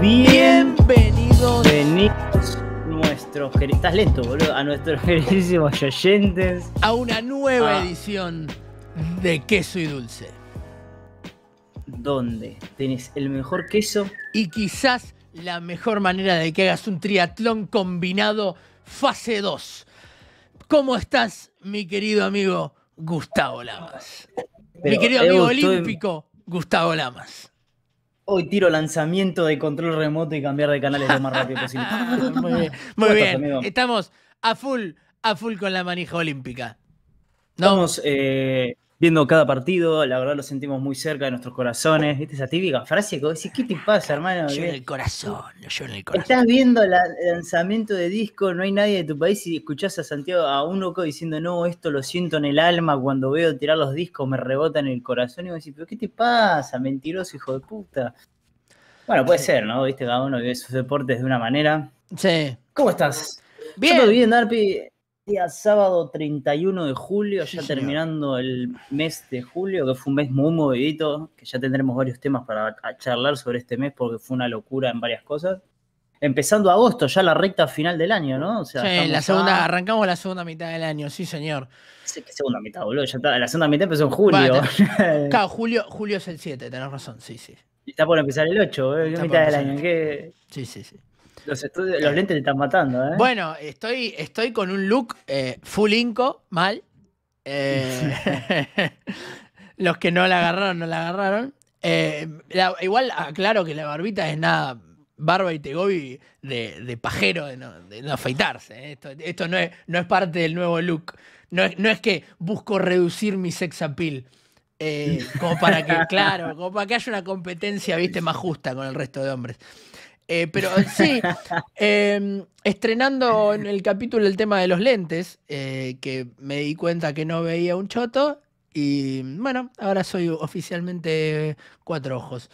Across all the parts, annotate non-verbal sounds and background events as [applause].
Bienvenidos, nuestros estás a nuestros [laughs] queridísimos oyentes a una nueva ah. edición de Queso y Dulce. ¿Dónde tenés el mejor queso y quizás la mejor manera de que hagas un triatlón combinado fase 2. ¿Cómo estás, mi querido amigo Gustavo Lamas? mi querido eh, amigo olímpico Gustavo Lamas. Hoy tiro lanzamiento de control remoto y cambiar de canales lo más rápido posible. [laughs] Muy bien. Estamos a full, a full con la manija olímpica. Vamos, eh, viendo cada partido, la verdad lo sentimos muy cerca de nuestros corazones. ¿Viste esa típica frase que ¿qué te pasa, hermano? Yo en el corazón, yo en el corazón. Estás viendo el lanzamiento de disco, no hay nadie de tu país y escuchás a Santiago, a un loco diciendo, no, esto lo siento en el alma, cuando veo tirar los discos me rebota en el corazón y vos decís, pero ¿qué te pasa, mentiroso hijo de puta? Bueno, puede ser, ¿no? Viste, cada uno vive sus deportes de una manera. Sí. ¿Cómo estás? Bien. bien, Darpi día sábado 31 de julio, ya terminando el mes de julio, que fue un mes muy movidito, que ya tendremos varios temas para charlar sobre este mes porque fue una locura en varias cosas. Empezando agosto, ya la recta final del año, ¿no? O sea, sí, la segunda, arrancamos la segunda mitad del año, sí, señor. Sí, ¿Qué segunda mitad, boludo? Ya la segunda mitad empezó en julio. [laughs] claro, julio, julio es el 7, tenés razón, sí, sí. está por empezar el 8, ¿eh? mitad del año? Sí, sí, sí. Los, lentes te están matando, ¿eh? Bueno, estoy, estoy con un look eh, full inco, mal. Eh, [laughs] los que no la agarraron, no la agarraron. Eh, igual aclaro que la barbita es nada barba y te de, de pajero, de no, de afeitarse. Esto, no, es, no es parte del nuevo look. No es, no es que busco reducir mi sex appeal. como para que, [laughs] claro, como para que haya una competencia, más justa con el resto de hombres. Eh, pero sí, [laughs] em, estrenando en el capítulo el tema de los lentes, eh, que me di cuenta que no veía un choto y bueno, ahora soy oficialmente cuatro ojos.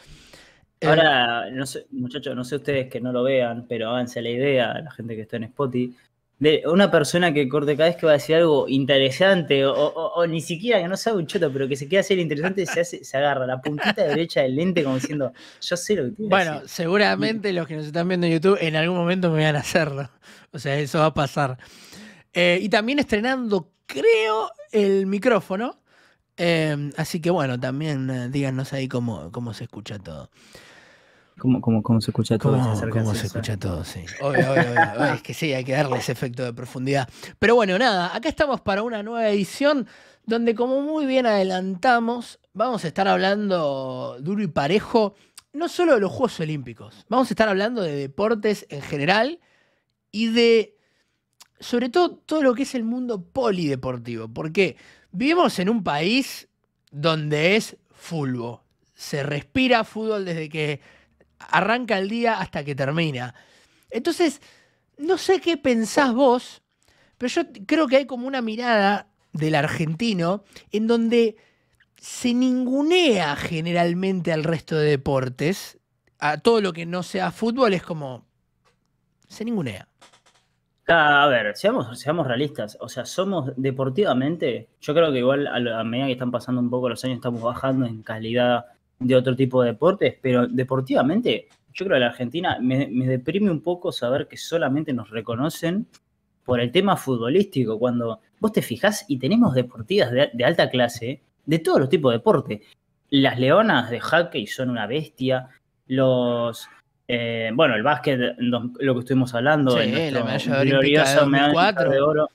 Eh, ahora, muchachos, no sé ustedes que no lo vean, pero háganse la idea, a la gente que está en Spotify, de una persona que corte cada vez que va a decir algo interesante o, ni siquiera que no sabe un choto, pero que se quiera hacer interesante, se, se agarra la puntita derecha del lente como diciendo, yo sé lo que quiero Bueno, seguramente los que nos están viendo en YouTube en algún momento me van a hacerlo. O sea, eso va a pasar. Eh, y también estrenando, creo, el micrófono. Eh, así que bueno, también eh, díganos ahí cómo, cómo se escucha todo. ¿Cómo, se escucha todo? ¿Cómo se, se escucha todo? Sí. Obvio, obvio, obvio. [laughs] Es que sí, hay que darle ese efecto de profundidad. Pero bueno, nada, acá estamos para una nueva edición donde, como muy bien adelantamos, vamos a estar hablando duro y parejo, no solo de los Juegos Olímpicos, vamos a estar hablando de deportes en general y de, sobre todo, todo lo que es el mundo polideportivo. Porque vivimos en un país donde es fulbo. Se respira fútbol desde que arranca el día hasta que termina. Entonces, no sé qué pensás vos, pero yo creo que hay como una mirada del argentino en donde se ningunea generalmente al resto de deportes, a todo lo que no sea fútbol, es como, se ningunea. Ah, a ver, seamos, seamos realistas, o sea, somos deportivamente, yo creo que igual a, medida que están pasando un poco los años estamos bajando en calidad de otro tipo de deportes, pero deportivamente yo creo que la Argentina me, deprime un poco saber que solamente nos reconocen por el tema futbolístico, cuando vos te fijas y tenemos deportivas de, alta clase de todos los tipos de deporte. Las leonas de hockey son una bestia, los... Eh, bueno, el básquet, lo que estuvimos hablando, el en oro.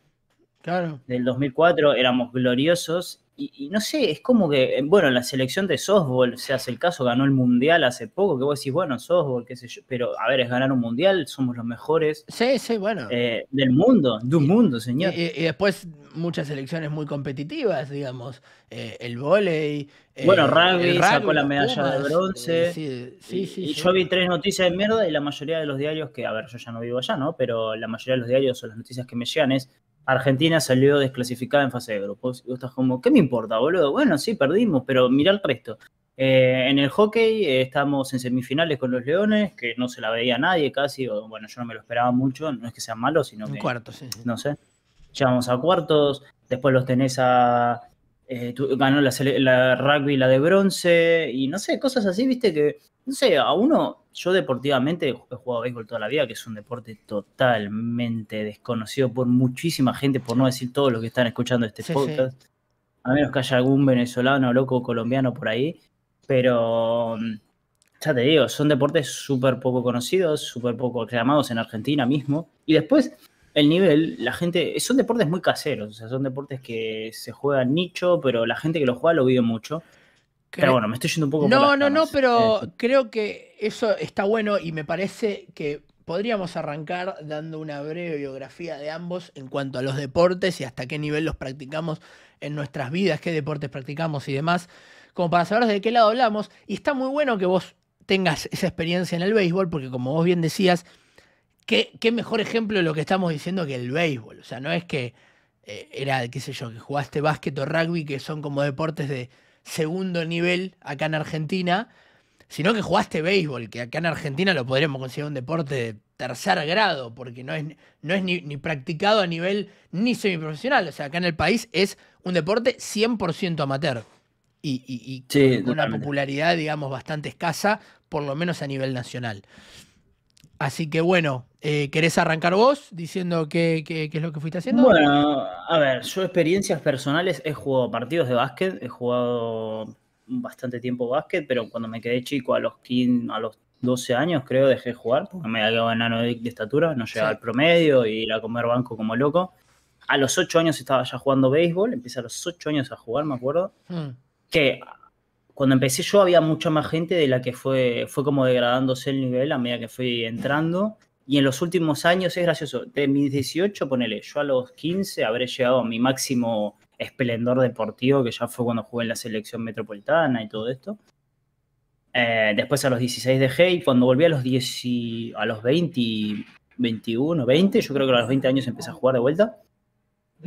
Claro. Del 2004 éramos gloriosos y, no sé, es como que, eh, bueno, la selección de softball, se hace el caso, ganó el mundial hace poco, que vos decís, bueno, softball, qué sé yo, pero a ver, es ganar un mundial, somos los mejores. Sí, sí, bueno. Eh, del mundo, de un mundo, señor. Y, después muchas selecciones muy competitivas, digamos, eh, el volei. bueno, rugby, sacó la medalla de bronce. sí, sí, sí. Y yo vi tres noticias de mierda y la mayoría de los diarios que, a ver, yo ya no vivo allá, ¿no? Pero la mayoría de los diarios o las noticias que me llegan es Argentina salió desclasificada en fase de grupos. Y vos estás como, ¿qué me importa, boludo? Bueno, sí, perdimos, pero mirá el resto. Eh, en el hockey eh, estamos en semifinales con los Leones, que no se la veía nadie casi. O, bueno, yo no me lo esperaba mucho. No es que sean malos, sino que. cuartos, No sé. Llegamos a cuartos. Después los tenés a. Eh, ganó la, rugby, la de bronce. Y no sé, cosas así, viste, que no sé, a uno, yo deportivamente he jugado béisbol toda la vida, que es un deporte totalmente desconocido por muchísima gente, por no decir todos los que están escuchando este podcast. A menos que haya algún venezolano, loco, colombiano por ahí. Pero mm, ya te digo, son deportes súper poco conocidos, súper poco aclamados en Argentina mismo. Y después, el nivel, la gente, son deportes muy caseros, o sea, son deportes que se juegan nicho, pero la gente que lo juega lo vive mucho. Pero bueno, me estoy yendo un poco. No, no, no, pero eh, creo que eso está bueno y me parece que podríamos arrancar dando una breve biografía de ambos en cuanto a los deportes y hasta qué nivel los practicamos en nuestras vidas, qué deportes practicamos y demás, como para saber de qué lado hablamos. Y está muy bueno que vos tengas esa experiencia en el béisbol, porque como vos bien decías, qué, qué mejor ejemplo de lo que estamos diciendo que el béisbol. O sea, no es que eh, era, qué sé yo, que jugaste básquet o rugby, que son como deportes de segundo nivel acá en Argentina, sino que jugaste béisbol, que acá en Argentina lo podríamos considerar un deporte de tercer grado, porque no es, no es ni, practicado a nivel ni semiprofesional. O sea, acá en el país es un deporte 100% amateur y, y, con una popularidad, digamos, bastante escasa, por lo menos a nivel nacional. Así que bueno, eh, ¿querés arrancar vos diciendo qué, es lo que fuiste haciendo? Bueno, a ver, yo experiencias personales he jugado partidos de básquet, he jugado bastante tiempo básquet, pero cuando me quedé chico a los 12 años creo dejé de jugar, porque me había quedado enano de, estatura, no llegaba al promedio y ir a comer banco como loco. A los 8 años estaba ya jugando béisbol, empecé a los 8 años a jugar, me acuerdo. Mm. Que cuando empecé yo había mucha más gente de la que fue, fue como degradándose el nivel a medida que fui entrando. Y en los últimos años es gracioso. De mis 18, ponele, yo a los 15 habré llegado a mi máximo esplendor deportivo, que ya fue cuando jugué en la selección metropolitana y todo esto. Eh, después a los 16 dejé y cuando volví a los, 10 a los 20, 21, 20, yo creo que a los 20 años empecé a jugar de vuelta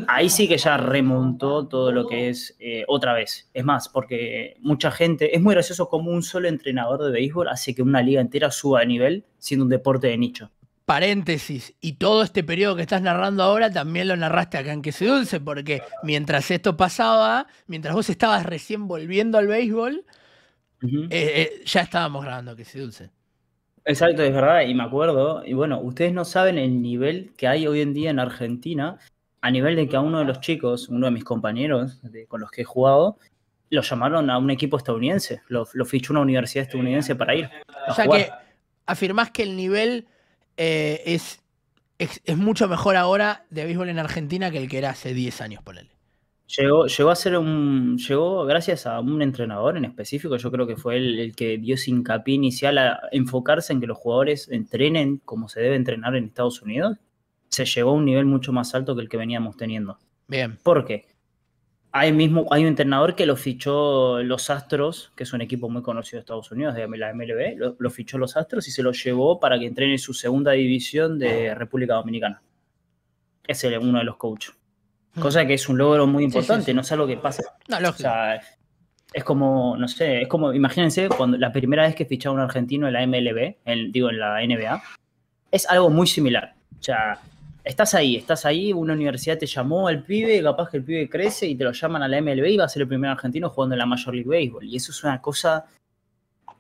ahí sí que ya remontó todo lo que es eh, otra vez. Es más, porque mucha gente, es muy gracioso como un solo entrenador de béisbol hace que una liga entera suba de nivel siendo un deporte de nicho. Paréntesis, y todo este periodo que estás narrando ahora también lo narraste acá en Que se Dulce, porque mientras esto pasaba, mientras vos estabas recién volviendo al béisbol, eh, eh, ya estábamos grabando Que se Dulce. Exacto, es verdad, y me acuerdo, y bueno, ustedes no saben el nivel que hay hoy en día en Argentina a nivel de que a uno de los chicos, uno de mis compañeros con los que he jugado, lo llamaron a un equipo estadounidense, lo, fichó una universidad estadounidense para ir. o sea que afirmás que el nivel eh, es, mucho mejor ahora de béisbol en Argentina que el que era hace 10 años, ponele. Llegó, llegó a ser un. Llegó gracias a un entrenador en específico. Yo creo que fue el, el que dio sin hincapié inicial a enfocarse en que los jugadores entrenen como se debe entrenar en Estados Unidos se llevó a un nivel mucho más alto que el que veníamos teniendo. Bien. ¿Por qué? Hay, mismo, hay un entrenador que lo fichó los Astros, que es un equipo muy conocido de Estados Unidos, de la MLB, lo, fichó los Astros y se lo llevó para que entrene su segunda división de República Dominicana. Es uno de los coaches. Mm. Cosa que es un logro muy importante, no es algo que pasa. No, o sea, es como, no sé, es como, imagínense, cuando la primera vez que fichaba un argentino en la MLB, digo, en la NBA, es algo muy similar. O sea, estás ahí, estás ahí, una universidad te llamó al pibe, capaz que el pibe crece y te lo llaman a la MLB y va a ser el primer argentino jugando en la Major League Baseball. Y eso es una cosa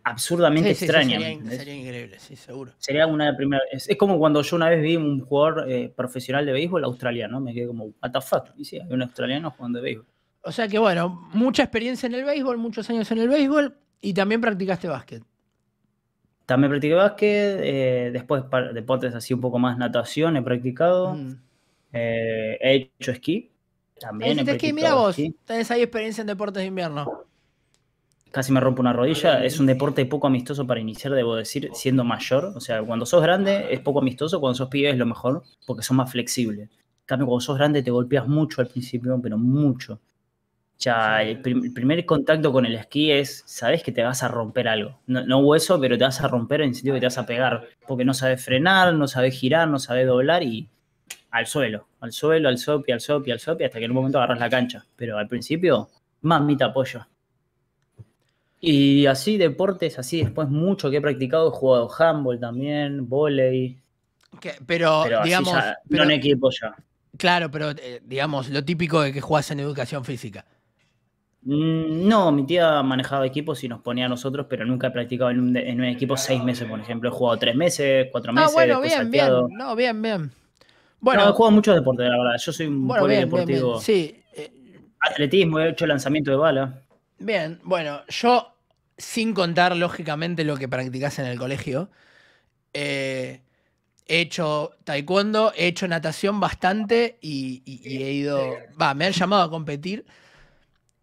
absurdamente extraña. sería, increíble, sí, seguro. Sería una de las primeras. Es, como cuando yo una vez vi un jugador eh, profesional de béisbol australiano, me quedé como, what the Y sí, hay un australiano jugando de béisbol. O sea que bueno, mucha experiencia en el béisbol, muchos años en el béisbol y también practicaste básquet. También practiqué básquet, eh, después deportes así un poco más natación he practicado, mm. eh, he hecho esquí, también he esquí, mira vos, tenés ahí experiencia en deportes de invierno. Casi me rompo una rodilla, es un deporte poco amistoso para iniciar, debo decir, siendo mayor, o sea, cuando sos grande es poco amistoso, cuando sos pibe es lo mejor, porque sos más flexible. En cambio, cuando sos grande te golpeas mucho al principio, pero mucho. O el, el, primer contacto con el esquí es, sabes que te vas a romper algo. No, hueso, pero te vas a romper en el sentido que te vas a pegar. Porque no sabes frenar, no sabes girar, no sabes doblar y al suelo, al suelo, al sopi, al sopi, al sopi, hasta que en un momento agarras la cancha. Pero al principio, mamita apoyo. Y así deportes, así después mucho que he practicado, he jugado handball también, volei. pero, digamos, pero, en equipo ya. Claro, pero eh, digamos, lo típico de que juegas en educación física. Mm, no, mi tía manejaba equipos y nos ponía a nosotros, pero nunca he practicado en un, equipo seis meses, por ejemplo. He jugado tres meses, cuatro ah, meses. Ah, bueno, bien, bien. No, bien, bien. Bueno, no, he jugado muchos deportes, la verdad. Yo soy un bueno, bien, sí. Eh, Atletismo, he hecho lanzamiento de bala. Bien, bueno, yo, sin contar lógicamente lo que practicas en el colegio, eh, he hecho taekwondo, he hecho natación bastante y, y he ido. Va, me han llamado a competir.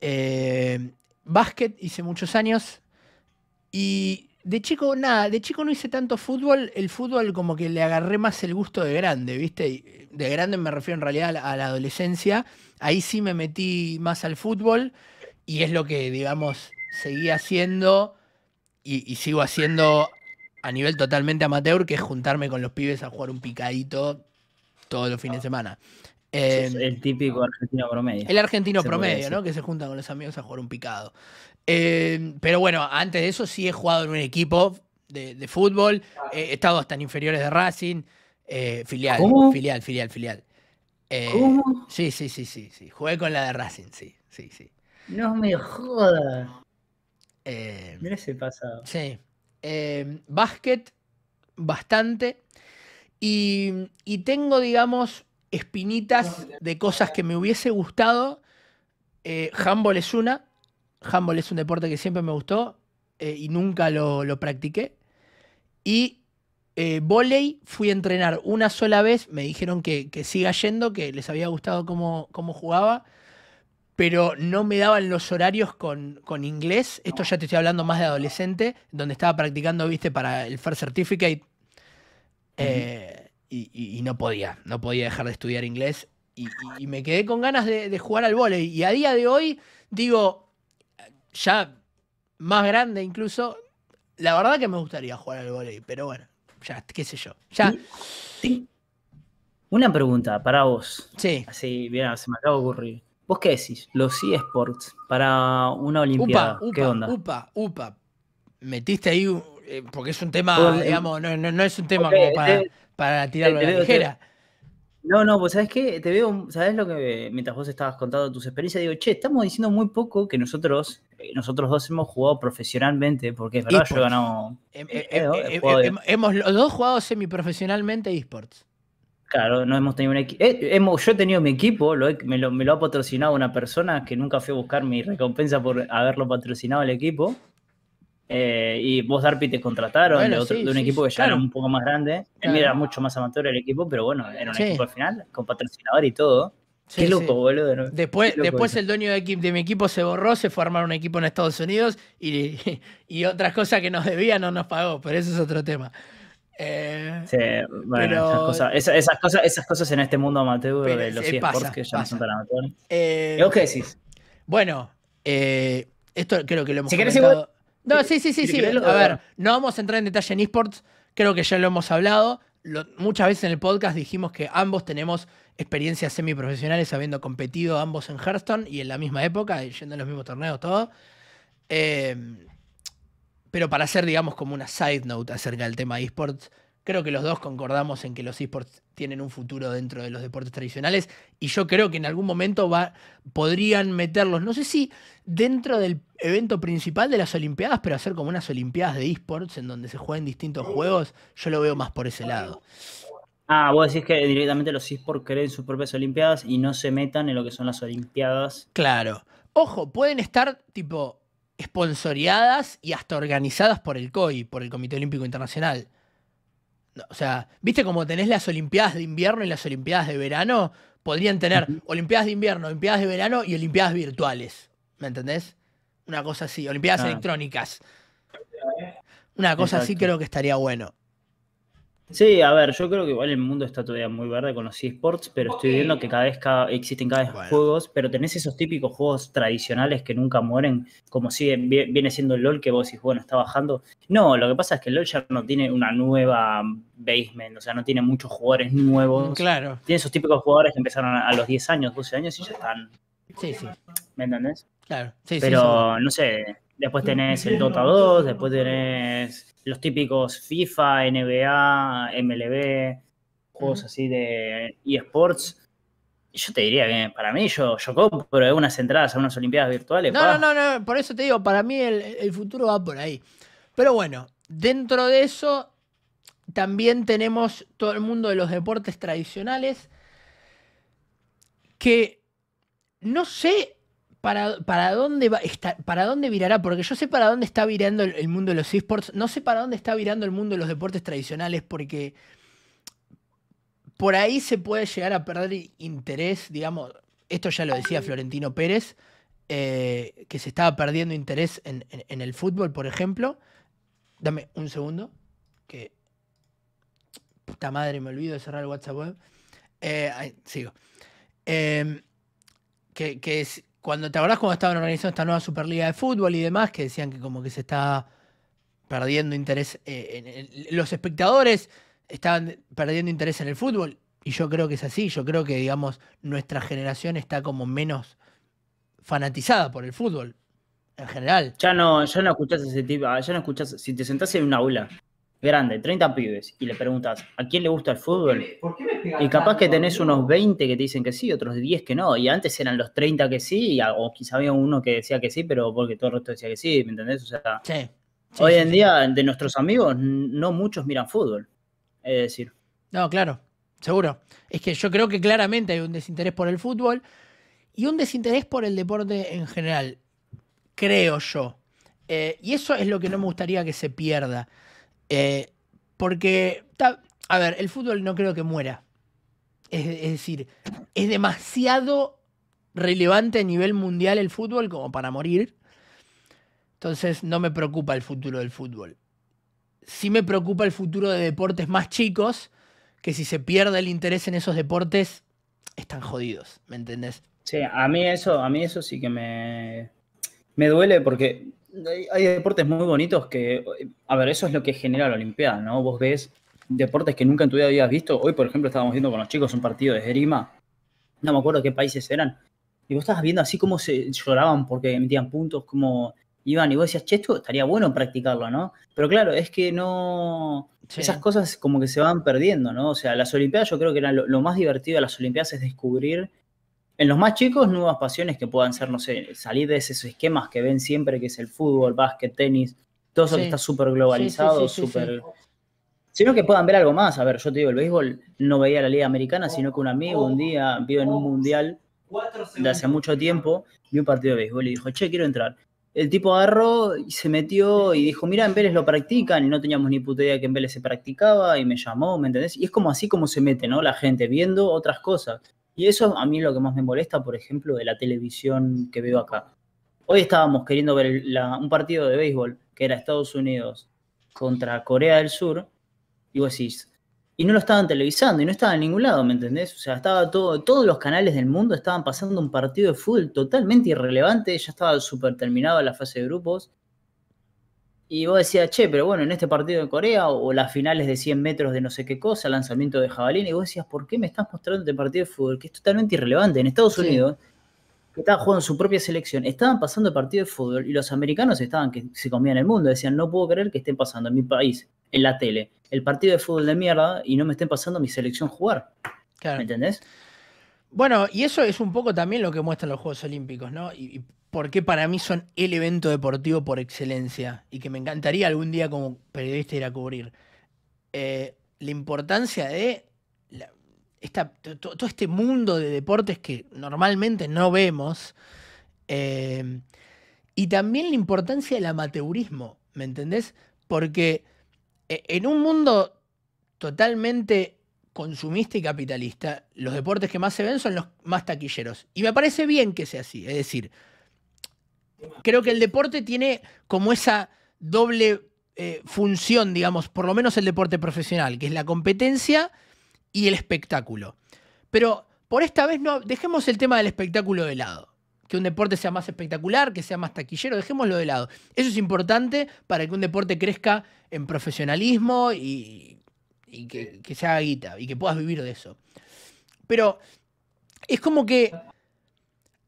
Eh, básquet hice muchos años. Y de chico, nada, de chico no hice tanto fútbol. El fútbol como que le agarré más el gusto de grande, ¿viste? De grande me refiero en realidad a la adolescencia. Ahí sí me metí más al fútbol y es lo que, digamos, seguí haciendo y sigo haciendo a nivel totalmente amateur, que es juntarme con los pibes a jugar un picadito todos los fines de semana. Em, el típico argentino promedio. El argentino promedio, ¿no? Que se junta con los amigos a jugar un picado. Em, pero bueno, antes de eso sí he jugado en un equipo de, fútbol. Ah. He estado hasta en inferiores de Racing. Eh, filial, filial, filial, filial, eh, Sí, sí, sí, sí, sí. Jugué con la de Racing, sí, sí, sí. No me jodas. Eh, Mira ese pasado. Sí. Em, básquet, bastante. y tengo, digamos, espinitas de cosas que me hubiese gustado. Eh, es una. Handball es un deporte que siempre me gustó eh, y nunca lo, practiqué. Y eh, fui a entrenar una sola vez. Me dijeron que, siga yendo, que les había gustado cómo, jugaba. Pero no me daban los horarios con, inglés. Esto ya te estoy hablando más de adolescente, donde estaba practicando, viste, para el First Certificate. Eh, y, no podía, no podía dejar de estudiar inglés. Y, me quedé con ganas de, jugar al vóley. Y a día de hoy, digo, ya más grande incluso, la verdad que me gustaría jugar al vóley, pero bueno, ya, qué sé yo. Ya. Una pregunta para vos. Sí. Así, bien, se me acaba de ocurrir. ¿Vos qué decís? Los eSports para una Olimpiada. Upa, ¿Qué onda? Upa, upa. Metiste ahí, eh, porque es un tema, digamos, no, es un tema como para para tirarlo a eh, la No, no, pues sabes qué, te veo, sabes lo que mientras vos estabas contando tus experiencias, digo, che, estamos diciendo muy poco que nosotros, eh, nosotros dos hemos jugado profesionalmente, porque es verdad, yo he ganado. Em, eh, hemos los dos jugado semiprofesionalmente esports. Claro, no hemos tenido un equipo. yo he tenido mi equipo, me, lo, ha patrocinado una persona que nunca fue a buscar mi recompensa por haberlo patrocinado el equipo. Eh, y vos, Darpi, te contrataron de, un equipo que ya era un poco más grande. Era mucho más amateur el equipo, pero bueno, era un equipo al final, con patrocinador y todo. Qué loco, boludo. Después, después el dueño de, mi equipo se borró, se fue a armar un equipo en Estados Unidos y, [laughs] y otras cosas que nos debían no nos pagó, pero eso es otro tema. Eh, sí, bueno, esas, cosas, en este mundo amateur de los eh, eSports que ya no son tan amateur. ¿Vos qué decís? Bueno, esto creo que lo hemos si no, sí, sí, sí, sí. A ver, no vamos a entrar en detalle en esports, creo que ya lo hemos hablado. muchas veces en el podcast dijimos que ambos tenemos experiencias semiprofesionales habiendo competido ambos en Hearthstone y en la misma época, yendo a los mismos torneos, todo. Eh, pero para hacer, digamos, como una side note acerca del tema de esports, Creo que los dos concordamos en que los esports tienen un futuro dentro de los deportes tradicionales y yo creo que en algún momento podrían meterlos, no sé si dentro del evento principal de las Olimpiadas, pero hacer como unas Olimpiadas de esports en donde se jueguen distintos juegos, yo lo veo más por ese lado. Ah, vos decís que directamente los esports creen sus propias Olimpiadas y no se metan en lo que son las Olimpiadas. Claro. Ojo, pueden estar tipo esponsoreadas y hasta organizadas por el COI, por el Comité Olímpico Internacional. O sea, ¿viste como tenés las Olimpiadas de invierno y las Olimpiadas de verano? Podrían tener Olimpiadas de invierno, Olimpiadas de verano y Olimpiadas virtuales. ¿Me entendés? Una cosa así, Olimpiadas ah. electrónicas. Una cosa así creo que estaría bueno. Sí, a ver, yo creo que igual el mundo está todavía muy verde con los esports, pero estoy viendo que cada vez cada, existen cada vez juegos, pero tenés esos típicos juegos tradicionales que nunca mueren, como sigue viene siendo el LOL que vos decís, bueno, está bajando. No, lo que pasa es que el LOL ya no tiene una nueva basement, o sea, no tiene muchos jugadores nuevos. Mm, claro. Tiene esos típicos jugadores que empezaron a los 10 años, 12 años y ya están. Sí, sí. ¿Me entendés? Claro. Sí, pero, sí, no sé, después mm. tenés el Dota 2, después tenés los típicos FIFA, NBA, MLB, juegos así de eSports. Yo te diría que para mí yo, yo compro unas entradas a unas Olimpiadas virtuales. No, no, no, por eso te digo, para mí el futuro va por ahí. Pero bueno, dentro de eso también tenemos todo el mundo de los deportes tradicionales que no sé para, dónde va, para dónde virará, porque yo sé para dónde está virando el, mundo de los esports, no sé para dónde está virando el mundo de los deportes tradicionales, porque por ahí se puede llegar a perder interés, digamos, esto ya lo decía Florentino Pérez, eh, que se estaba perdiendo interés en, el fútbol, por ejemplo. Dame un segundo, que puta madre, me olvido de cerrar el WhatsApp web. Eh, sigo. Eh, que, es, cuando te acordás cuando estaban organizando esta nueva Superliga de Fútbol y demás, que decían que como que se está perdiendo interés, eh, en, los espectadores estaban perdiendo interés en el fútbol. Y yo creo que es así, yo creo que, digamos, nuestra generación está como menos fanatizada por el fútbol en general. Ya no, ya no escuchás ese tipo, ah, ya no escuchás, si te sentás en una aula grande, 30 pibes, y le preguntas, ¿a quién le gusta el fútbol? y capaz que tenés unos 20 que te dicen que sí, otros 10 que no, y antes eran los 30 que sí, y, o quizá había uno que decía que sí, pero porque todo el resto decía que sí, ¿me entendés? O sea, sí, hoy en día de nuestros amigos no muchos miran fútbol, es decir. No, claro, seguro. Es que yo creo que claramente hay un desinterés por el fútbol y un desinterés por el deporte en general, creo yo. Eh, y eso es lo que no me gustaría que se pierda. Eh, porque, a ver, el fútbol no creo que muera. Es, decir, es demasiado relevante a nivel mundial el fútbol como para morir. Entonces no me preocupa el futuro del fútbol. Sí me preocupa el futuro de deportes más chicos, que si se pierde el interés en esos deportes, están jodidos, ¿me entendés? Sí, a mí eso, a mí eso sí que me, me duele porque hay, deportes muy bonitos que, a ver, eso es lo que genera la Olimpiada, ¿no? Vos ves deportes que nunca en tu vida habías visto. Hoy, por ejemplo, estábamos viendo con los chicos un partido de jerima. no me acuerdo qué países eran, y vos estabas viendo así cómo se lloraban porque metían puntos, cómo iban, y vos decías, che, esto estaría bueno practicarlo, ¿no? Pero claro, es que no... Esas cosas como que se van perdiendo, ¿no? O sea, las Olimpiadas yo creo que era lo más divertido de las Olimpiadas es descubrir en los más chicos, nuevas pasiones que puedan ser, no sé, salir de esos esquemas que ven siempre, que es el fútbol, básquet, tenis, todo eso que está súper globalizado, súper... sino que puedan ver algo más. A ver, yo te digo, el béisbol no veía la Liga Americana, sino que un amigo un día vio en un mundial de hace mucho tiempo, vio un partido de béisbol y dijo, che, quiero entrar. El tipo agarró y se metió y dijo, mira, en Vélez lo practican y no teníamos ni puta idea que en Vélez se practicaba y me llamó, ¿me entendés? Y es como así como se mete, ¿no? La gente viendo otras cosas. Y eso a mí es lo que más me molesta, por ejemplo, de la televisión que veo acá. Hoy estábamos queriendo ver un partido de béisbol que era Estados Unidos contra Corea del Sur, y vos decís, y no lo estaban televisando y no estaba en ningún lado, ¿me entendés? O sea, estaba todo, todos los canales del mundo estaban pasando un partido de fútbol totalmente irrelevante, ya estaba súper terminado la fase de grupos y vos decías, che, pero bueno, en este partido de Corea o, las finales de 100 metros de no sé qué cosa, lanzamiento de jabalín, y vos decías, ¿por qué me estás mostrando este partido de fútbol? Que es totalmente irrelevante. En Estados Unidos, que estaba jugando su propia selección, estaban pasando el partido de fútbol y los americanos estaban que se comían el mundo. Decían, no puedo creer que estén pasando en mi país, en la tele, el partido de fútbol de mierda y no me estén pasando mi selección jugar. Claro. ¿Me entendés? Bueno, y eso es un poco también lo que muestran los Juegos Olímpicos, ¿no? y porque para mí son el evento deportivo por excelencia y que me encantaría algún día como periodista ir a cubrir. Eh, la importancia de todo este mundo de deportes que normalmente no vemos eh, y también la importancia del amateurismo, ¿me entendés? Porque eh, en un mundo totalmente consumista y capitalista, los deportes que más se ven son los más taquilleros. Y me parece bien que sea así, es decir, creo que el deporte tiene como esa doble eh, función, digamos, por lo menos el deporte profesional, que es la competencia y el espectáculo. Pero por esta vez no, dejemos el tema del espectáculo de lado. Que un deporte sea más espectacular, que sea más taquillero, dejémoslo de lado. Eso es importante para que un deporte crezca en profesionalismo y, que, se haga guita y que puedas vivir de eso. Pero es como que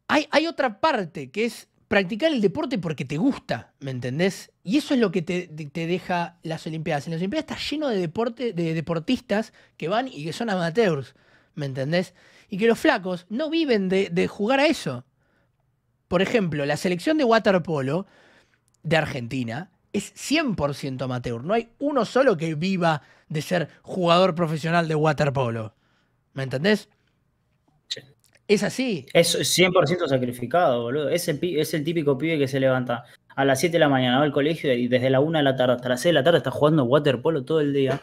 hay otra parte que es practicar el deporte porque te gusta, ¿me entendés? Y eso es lo que te, deja las Olimpiadas. En las Olimpiadas está lleno de, deporte, de deportistas que van y que son amateurs, ¿me entendés? Y que los flacos no viven de, de jugar a eso. Por ejemplo, la selección de waterpolo de Argentina es 100% amateur. No hay uno solo que viva de ser jugador profesional de waterpolo. ¿Me entendés? Es así. Es 100% sacrificado, boludo. Es el, es el típico pibe que se levanta a las 7 de la mañana, va al colegio y desde la 1 de la tarde hasta las 6 de la tarde está jugando waterpolo todo el día.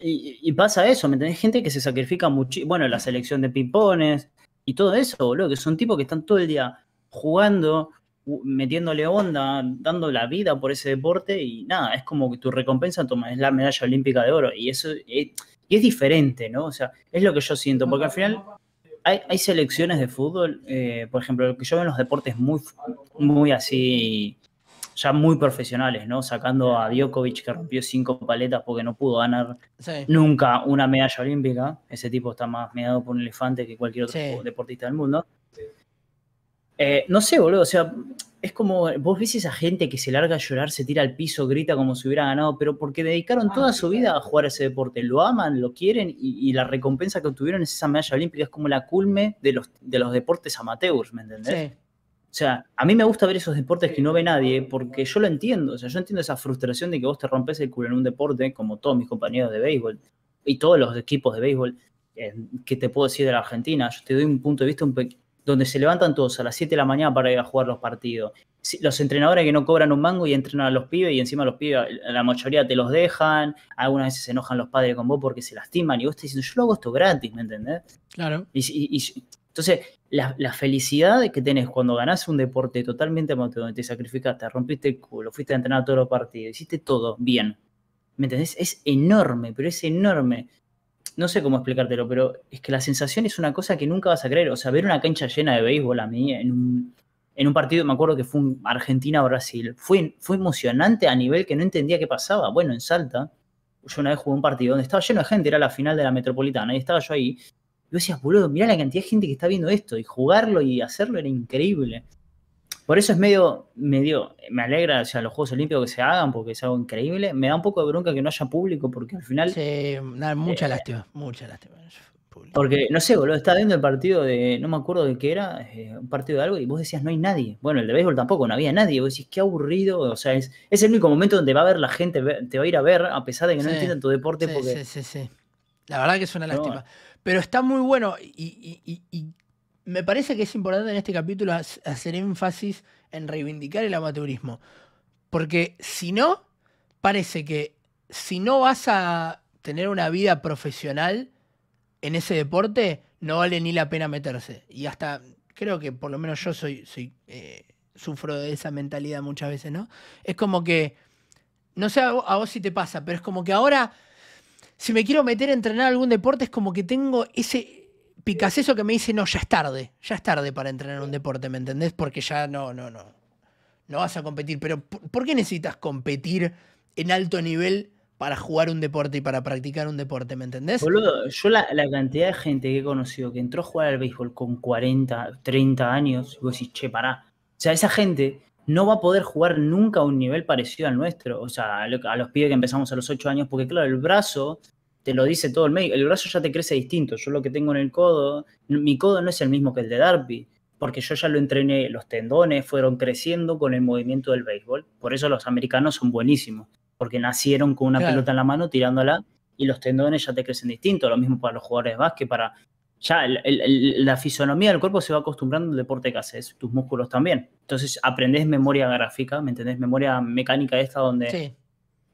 Y, pasa eso, ¿me entendés? Gente que se sacrifica mucho. Bueno, la selección de pipones y todo eso, boludo, que son tipos que están todo el día jugando, metiéndole onda, dando la vida por ese deporte y nada, es como que tu recompensa es la medalla olímpica de oro y eso eh, y es diferente, ¿no? O sea, es lo que yo siento, porque al final hay, selecciones de fútbol, eh, por ejemplo, lo que yo veo en los deportes muy, muy así, ya muy profesionales, ¿no? Sacando a Djokovic que rompió cinco paletas porque no pudo ganar nunca una medalla olímpica. Ese tipo está más mediado por un elefante que cualquier otro deportista del mundo. Eh, no sé, boludo, o sea, es como, vos ves esa gente que se larga a llorar, se tira al piso, grita como si hubiera ganado, pero porque dedicaron ah, toda su vida a jugar ese deporte, lo aman, lo quieren y, la recompensa que obtuvieron es esa medalla olímpica, es como la culme de los, de los deportes amateurs, ¿me entendés? O sea, a mí me gusta ver esos deportes que no ve nadie porque yo lo entiendo, o sea, yo entiendo esa frustración de que vos te rompes el culo en un deporte, como todos mis compañeros de béisbol y todos los equipos de béisbol, eh, que te puedo decir de la Argentina, yo te doy un punto de vista un pequeño donde se levantan todos a las 7 de la mañana para ir a jugar los partidos. Los entrenadores que no cobran un mango y entrenan a los pibes y encima los pibes, la mayoría te los dejan, algunas veces se enojan los padres con vos porque se lastiman y vos estás diciendo, yo lo hago esto gratis, ¿me entendés? Claro. Y, entonces, la, felicidad que tenés cuando ganás un deporte totalmente donde te sacrificaste, rompiste el culo, fuiste a entrenar todos los partidos, hiciste todo bien, ¿me entendés? Es enorme, pero es enorme no sé cómo explicártelo, pero es que la sensación es una cosa que nunca vas a creer. O sea, ver una cancha llena de béisbol a mí en un, en un partido, me acuerdo que fue un Argentina-Brasil, fue, fue emocionante a nivel que no entendía qué pasaba. Bueno, en Salta, yo una vez jugué un partido donde estaba lleno de gente, era la final de la Metropolitana, y estaba yo ahí. Y yo decía, boludo, mirá la cantidad de gente que está viendo esto, y jugarlo y hacerlo era increíble. Por eso es medio, medio, me alegra o sea, los Juegos Olímpicos que se hagan porque es algo increíble. Me da un poco de bronca que no haya público porque al final... Sí, mucha eh, lástima, mucha lástima. Porque, no sé, boludo, estaba viendo el partido de, no me acuerdo de qué era, eh, un partido de algo, y vos decías, no hay nadie. Bueno, el de béisbol tampoco, no había nadie. Vos decís, qué aburrido. O sea, es, el único momento donde va a ver la gente, te va a ir a ver, a pesar de que no entiendan tu deporte. Sí, porque... sí, sí, sí. La verdad que es una lástima. Pero está muy bueno y, y, y me parece que es importante en este capítulo hacer énfasis en reivindicar el amateurismo. Porque si no, parece que si no vas a tener una vida profesional en ese deporte, no vale ni la pena meterse. Y hasta creo que por lo menos yo soy, eh, sufro de esa mentalidad muchas veces, ¿no? Es como que, no sé a vos si te pasa, pero es como que ahora, si me quiero meter a entrenar algún deporte, es como que tengo ese, eso que me dice, no, ya es tarde, ya es tarde para entrenar un deporte, ¿me entendés? Porque ya no, no, no, no vas a competir. Pero ¿por qué necesitas competir en alto nivel para jugar un deporte y para practicar un deporte, ¿me entendés? Boludo, yo la, cantidad de gente que he conocido que entró a jugar al béisbol con 40, 30 años, y vos decís, che, pará. O sea, esa gente no va a poder jugar nunca a un nivel parecido al nuestro. O sea, a los pibes que empezamos a los 8 años, porque claro, el brazo te lo dice todo el médico. El brazo ya te crece distinto. Yo lo que tengo en el codo, mi codo no es el mismo que el de Darby, porque yo ya lo entrené, los tendones fueron creciendo con el movimiento del béisbol. Por eso los americanos son buenísimos, porque nacieron con una pelota en la mano tirándola y los tendones ya te crecen distinto. Lo mismo para los jugadores de básquet, para... Ya la fisonomía del cuerpo se va acostumbrando al deporte que haces, tus músculos también. Entonces aprendés memoria gráfica, ¿me entendés? Memoria mecánica esta donde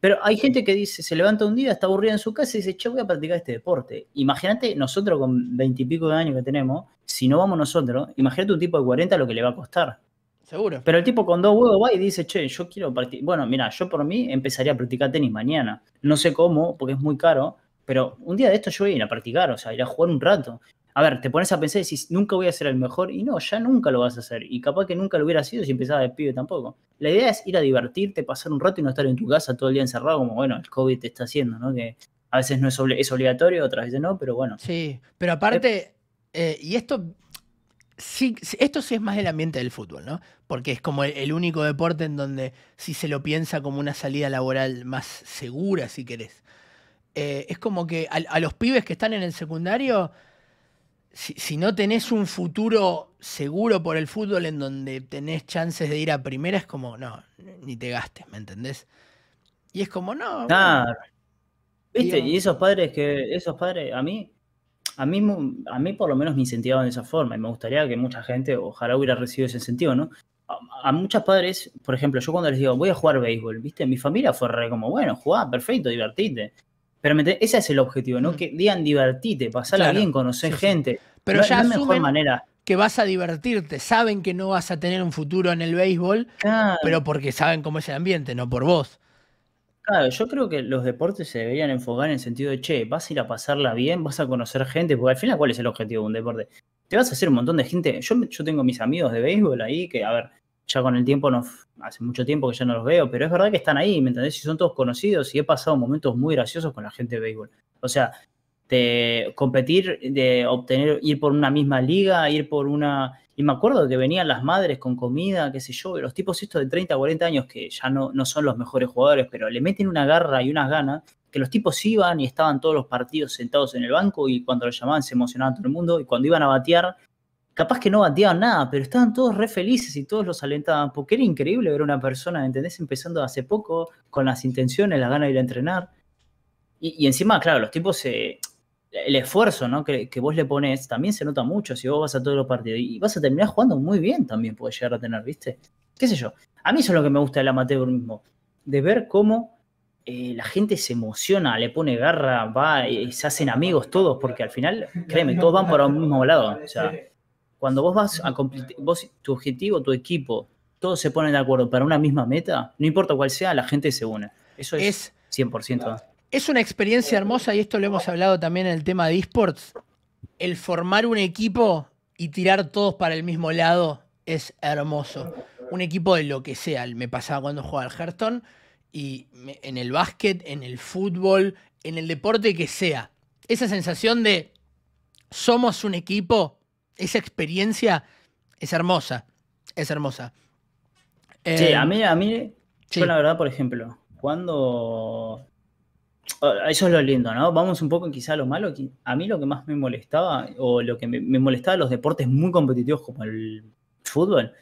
pero hay gente que dice, se levanta un día, está aburrida en su casa y dice, che, voy a practicar este deporte. Imagínate nosotros con veintipico de años que tenemos, si no vamos nosotros, imagínate un tipo de 40 lo que le va a costar. Seguro. Pero el tipo con dos huevos va y dice, che, yo quiero practicar. Bueno, mira, yo por mí empezaría a practicar tenis mañana. No sé cómo, porque es muy caro, pero un día de esto yo voy a ir a practicar, o sea, ir a jugar un rato a ver, te pones a pensar y decís, nunca voy a ser el mejor, y no, ya nunca lo vas a hacer, y capaz que nunca lo hubiera sido si empezaba de pibe tampoco. La idea es ir a divertirte, pasar un rato y no estar en tu casa todo el día encerrado, como bueno, el COVID te está haciendo, ¿no? Que a veces no es, obligatorio, otras veces no, pero bueno. Sí, pero aparte, eh, eh, y esto sí, esto sí es más el ambiente del fútbol, ¿no? Porque es como el, único deporte en donde si se lo piensa como una salida laboral más segura, si querés. Eh, es como que a, los pibes que están en el secundario si, no tenés un futuro seguro por el fútbol en donde tenés chances de ir a primera, es como, no, ni te gastes, ¿me entendés? Y es como, no. ¿Viste? y esos padres que, esos padres, a mí, a mí, por lo menos me incentivaban de esa forma y me gustaría que mucha gente, ojalá hubiera recibido ese incentivo, ¿no? A, a muchos padres, por ejemplo, yo cuando les digo, voy a jugar béisbol, ¿viste? Mi familia fue re como, bueno, jugá, perfecto, divertite. Pero ese es el objetivo, ¿no? Que digan divertite, pasarla bien, conocer gente. Pero ya mejor manera. que vas a divertirte. Saben que no vas a tener un futuro en el béisbol, pero porque saben cómo es el ambiente, no por vos. Claro, yo creo que los deportes se deberían enfocar en el sentido de, che, vas a ir a pasarla bien, vas a conocer gente, porque al final, ¿cuál es el objetivo de un deporte? Te vas a hacer un montón de gente. Yo, yo tengo mis amigos de béisbol ahí que, a ver, ya con el tiempo, no, hace mucho tiempo que ya no los veo, pero es verdad que están ahí, ¿me entendés? Y son todos conocidos y he pasado momentos muy graciosos con la gente de béisbol. O sea, de competir, de obtener, ir por una misma liga, ir por una... Y me acuerdo que venían las madres con comida, qué sé yo, los tipos estos de 30, 40 años que ya no, no son los mejores jugadores, pero le meten una garra y unas ganas, que los tipos iban y estaban todos los partidos sentados en el banco y cuando los llamaban se emocionaban todo el mundo y cuando iban a batear capaz que no batían nada, pero estaban todos re felices y todos los alentaban, porque era increíble ver a una persona, ¿entendés? Empezando hace poco, con las intenciones, la ganas de ir a entrenar. Y, encima, claro, los tipos, el esfuerzo ¿no? que, vos le pones también se nota mucho si vos vas a todos los partidos y vas a terminar jugando muy bien también, puedes llegar a tener, ¿viste? ¿Qué sé yo? A mí eso es lo que me gusta del amateur mismo, de ver cómo eh, la gente se emociona, le pone garra, va, y eh, se hacen amigos todos, porque al final, créeme, todos van para un mismo lado. O sea, cuando vos vas a cumplir, vos, tu objetivo, tu equipo, todos se ponen de acuerdo para una misma meta, no importa cuál sea, la gente se une. Eso es, 100%. Es una experiencia hermosa y esto lo hemos hablado también en el tema de esports. El formar un equipo y tirar todos para el mismo lado es hermoso. Un equipo de lo que sea. Me pasaba cuando jugaba al Hearthstone y en el básquet, en el fútbol, en el deporte que sea. Esa sensación de somos un equipo esa experiencia es hermosa. Es hermosa. sí, a eh, mí, a mí yo la verdad, por ejemplo, cuando. Oh, eso es lo lindo, ¿no? Vamos un poco quizá a lo malo. A mí lo que más me molestaba, o lo que me, molestaba los deportes muy competitivos como el fútbol,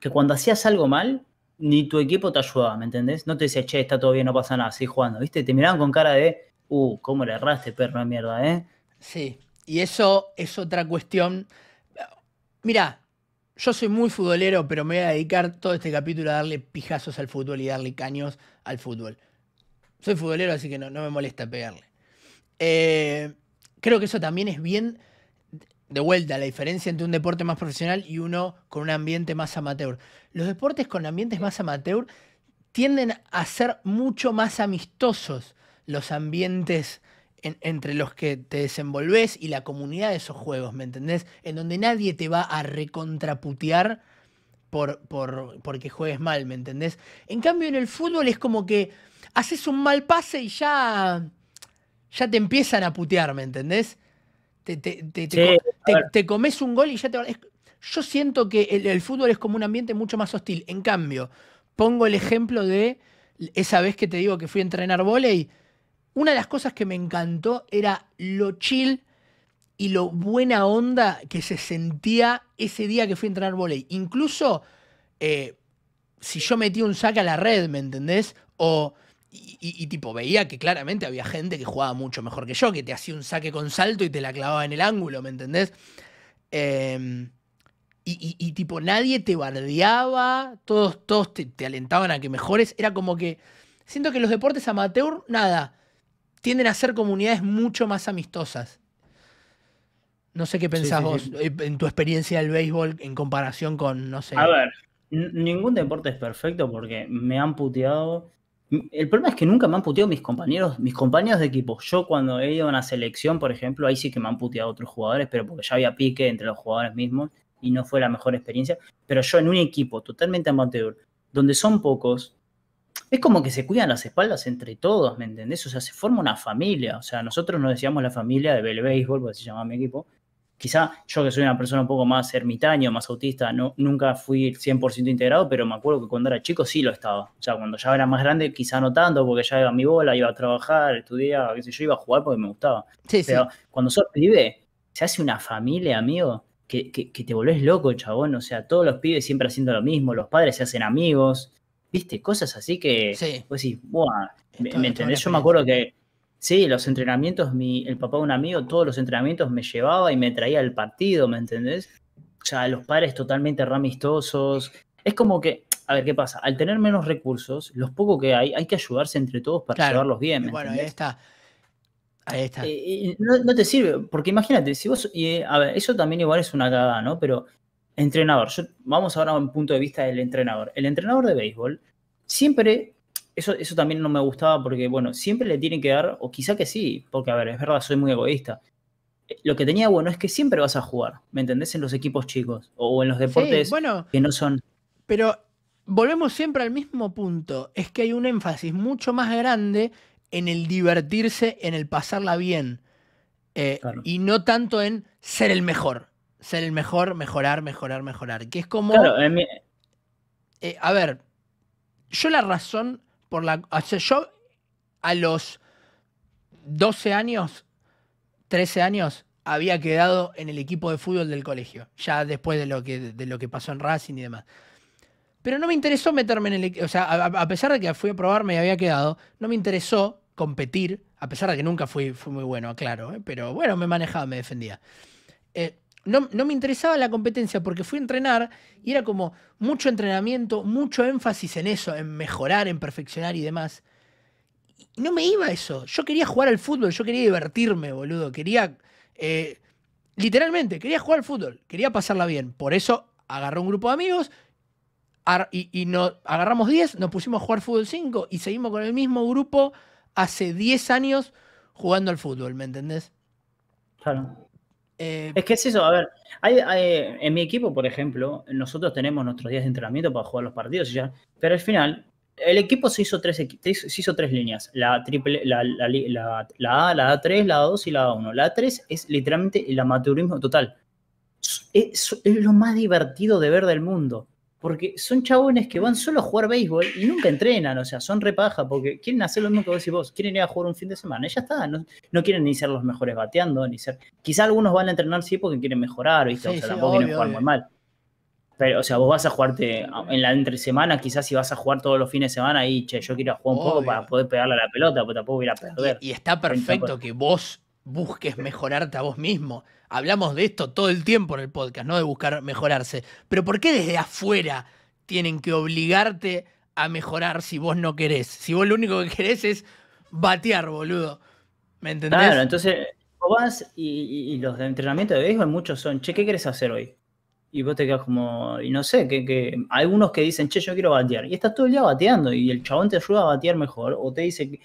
que cuando hacías algo mal, ni tu equipo te ayudaba, ¿me entendés? No te decía, che, está todo bien, no pasa nada, sigue jugando, ¿viste? Te miraban con cara de, uh, cómo le erraste, perro de mierda, ¿eh? Sí. Y eso es otra cuestión. Mira, yo soy muy futbolero, pero me voy a dedicar todo este capítulo a darle pijazos al fútbol y darle caños al fútbol. Soy futbolero, así que no, me molesta pegarle. Eh, creo que eso también es bien, de vuelta, la diferencia entre un deporte más profesional y uno con un ambiente más amateur. Los deportes con ambientes más amateur tienden a ser mucho más amistosos los ambientes entre los que te desenvolves y la comunidad de esos juegos, ¿me entendés? En donde nadie te va a recontraputear por, por, porque juegues mal, ¿me entendés? En cambio, en el fútbol es como que haces un mal pase y ya, ya te empiezan a putear, ¿me entendés? Te, comes un gol y ya te... van. yo siento que el, el fútbol es como un ambiente mucho más hostil. En cambio, pongo el ejemplo de esa vez que te digo que fui a entrenar volei una de las cosas que me encantó era lo chill y lo buena onda que se sentía ese día que fui a entrenar volei. Incluso eh, si yo metí un saque a la red, ¿me entendés? O, y, tipo, veía que claramente había gente que jugaba mucho mejor que yo, que te hacía un saque con salto y te la clavaba en el ángulo, ¿me entendés? Em, y, tipo, nadie te bardeaba, todos, todos te, te alentaban a que mejores. Era como que, siento que los deportes amateur, nada, tienden a ser comunidades mucho más amistosas. No sé qué pensás vos eh, en tu experiencia del béisbol en comparación con, no sé. A ver, ningún deporte es perfecto porque me han puteado. El problema es que nunca me han puteado mis compañeros, mis compañeros de equipo. Yo cuando he ido a una selección, por ejemplo, ahí sí que me han puteado otros jugadores, pero porque ya había pique entre los jugadores mismos y no fue la mejor experiencia. Pero yo en un equipo totalmente amateur, donde son pocos, es como que se cuidan las espaldas entre todos, ¿me entendés? O sea, se forma una familia. O sea, nosotros nos decíamos la familia de Bell Béisbol, porque se llamaba mi equipo. Quizá yo que soy una persona un poco más ermitaño, más autista, no, nunca fui 100% integrado, pero me acuerdo que cuando era chico sí lo estaba. O sea, cuando ya era más grande, quizá no tanto, porque ya iba a mi bola, iba a trabajar, estudiaba, qué sé yo, iba a jugar porque me gustaba. pero cuando sos pibe, se hace una familia, amigo, que, que, que te volvés loco, chabón. O sea, todos los pibes siempre haciendo lo mismo, los padres se hacen amigos, ¿Viste? Cosas así que sí. vos decís, Buah, ¿me, entendés? Yo me acuerdo que, sí, los entrenamientos, mi, el papá de un amigo, todos los entrenamientos me llevaba y me traía al partido, ¿me entendés? O sea, los padres totalmente ramistosos. Es como que, a ver, ¿qué pasa? Al tener menos recursos, los pocos que hay, hay que ayudarse entre todos para llevarlos bien. bueno, ahí está. Ahí está. Eh, no, te sirve, porque imagínate, si vos, a ver, eso también igual es una cagada, ¿no? Pero entrenador. vamos ahora a un punto de vista del entrenador. El entrenador de béisbol siempre, eso, eso también no me gustaba porque, bueno, siempre le tienen que dar, o quizá que sí, porque, a ver, es verdad, soy muy egoísta. Eh, lo que tenía bueno es que siempre vas a jugar, ¿me entendés? En los equipos chicos o en los deportes que no son. Pero volvemos siempre al mismo punto. Es que hay un énfasis mucho más grande en el divertirse, en el pasarla bien. Eh, y no tanto en ser el mejor ser el mejor, mejorar, mejorar, mejorar. Que es como. Claro, eh, a ver, yo la razón por la. O yo a los 12 años, 13 años, había quedado en el equipo de fútbol del colegio. Ya después de lo que, de lo que pasó en Racing y demás. Pero no me interesó meterme en el. O sea, a, pesar de que fui a probarme y había quedado, no me interesó competir, a pesar de que nunca fui, muy bueno, claro. Eh, pero bueno, me manejaba, me defendía. Eh, no, me interesaba la competencia porque fui a entrenar y era como mucho entrenamiento, mucho énfasis en eso, en mejorar, en perfeccionar y demás. no me iba eso. Yo quería jugar al fútbol, yo quería divertirme, boludo. Quería. Eh, literalmente, quería jugar al fútbol, quería pasarla bien. Por eso agarré un grupo de amigos y, y nos, agarramos 10, nos pusimos a jugar fútbol 5 y seguimos con el mismo grupo hace 10 años jugando al fútbol, ¿me entendés? Claro. Eh, es que es eso, a ver, en mi equipo, por ejemplo, nosotros tenemos nuestros días de entrenamiento para jugar los partidos, y ya, pero al final el equipo se hizo tres, se hizo tres líneas, la, triple, la, la, la, la A, la A3, la A2 y la A1. La A3 es literalmente el amateurismo total. es, lo más divertido de ver del mundo porque son chabones que van solo a jugar béisbol y nunca entrenan, o sea, son repaja, porque quieren hacer lo mismo que vos y vos, quieren ir a jugar un fin de semana, ya está, no, quieren ni ser los mejores bateando, ni ser... Quizá algunos van a entrenar sí porque quieren mejorar, ¿viste? o sea, tampoco quieren jugar muy mal. Pero, o sea, vos vas a jugarte en la entre semana, quizás si vas a jugar todos los fines de semana y, che, yo quiero jugar un poco para poder pegarle a la pelota, porque tampoco voy a, ir a perder. Y, está perfecto que vos busques mejorarte a vos mismo hablamos de esto todo el tiempo en el podcast, ¿no? De buscar mejorarse. Pero ¿por qué desde afuera tienen que obligarte a mejorar si vos no querés? Si vos lo único que querés es batear, boludo. ¿Me entendés? Claro, entonces vos vas y, los de entrenamiento de béisbol, muchos son, che, ¿qué querés hacer hoy? Y vos te quedas como, y no sé, que, que algunos que dicen, che, yo quiero batear. Y estás todo el día bateando y el chabón te ayuda a batear mejor. O te dice,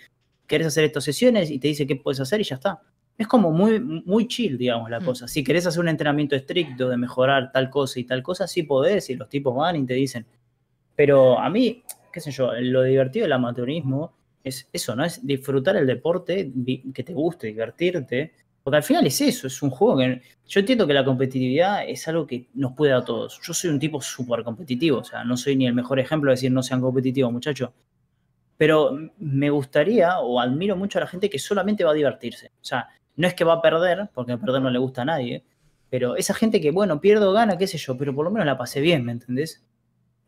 querés hacer estas sesiones y te dice qué puedes hacer y ya está. Es como muy, muy chill, digamos, la mm. cosa. Si querés hacer un entrenamiento estricto de mejorar tal cosa y tal cosa, sí podés, y los tipos van y te dicen. Pero a mí, qué sé yo, lo divertido del amateurismo es eso, ¿no? Es disfrutar el deporte, que te guste, divertirte. Porque al final es eso, es un juego que... Yo entiendo que la competitividad es algo que nos puede a todos. Yo soy un tipo súper competitivo, o sea, no soy ni el mejor ejemplo de decir no sean competitivos, muchachos. Pero me gustaría o admiro mucho a la gente que solamente va a divertirse. O sea, no es que va a perder, porque perder no le gusta a nadie, pero esa gente que, bueno, pierdo, gana, qué sé yo, pero por lo menos la pasé bien, ¿me entendés?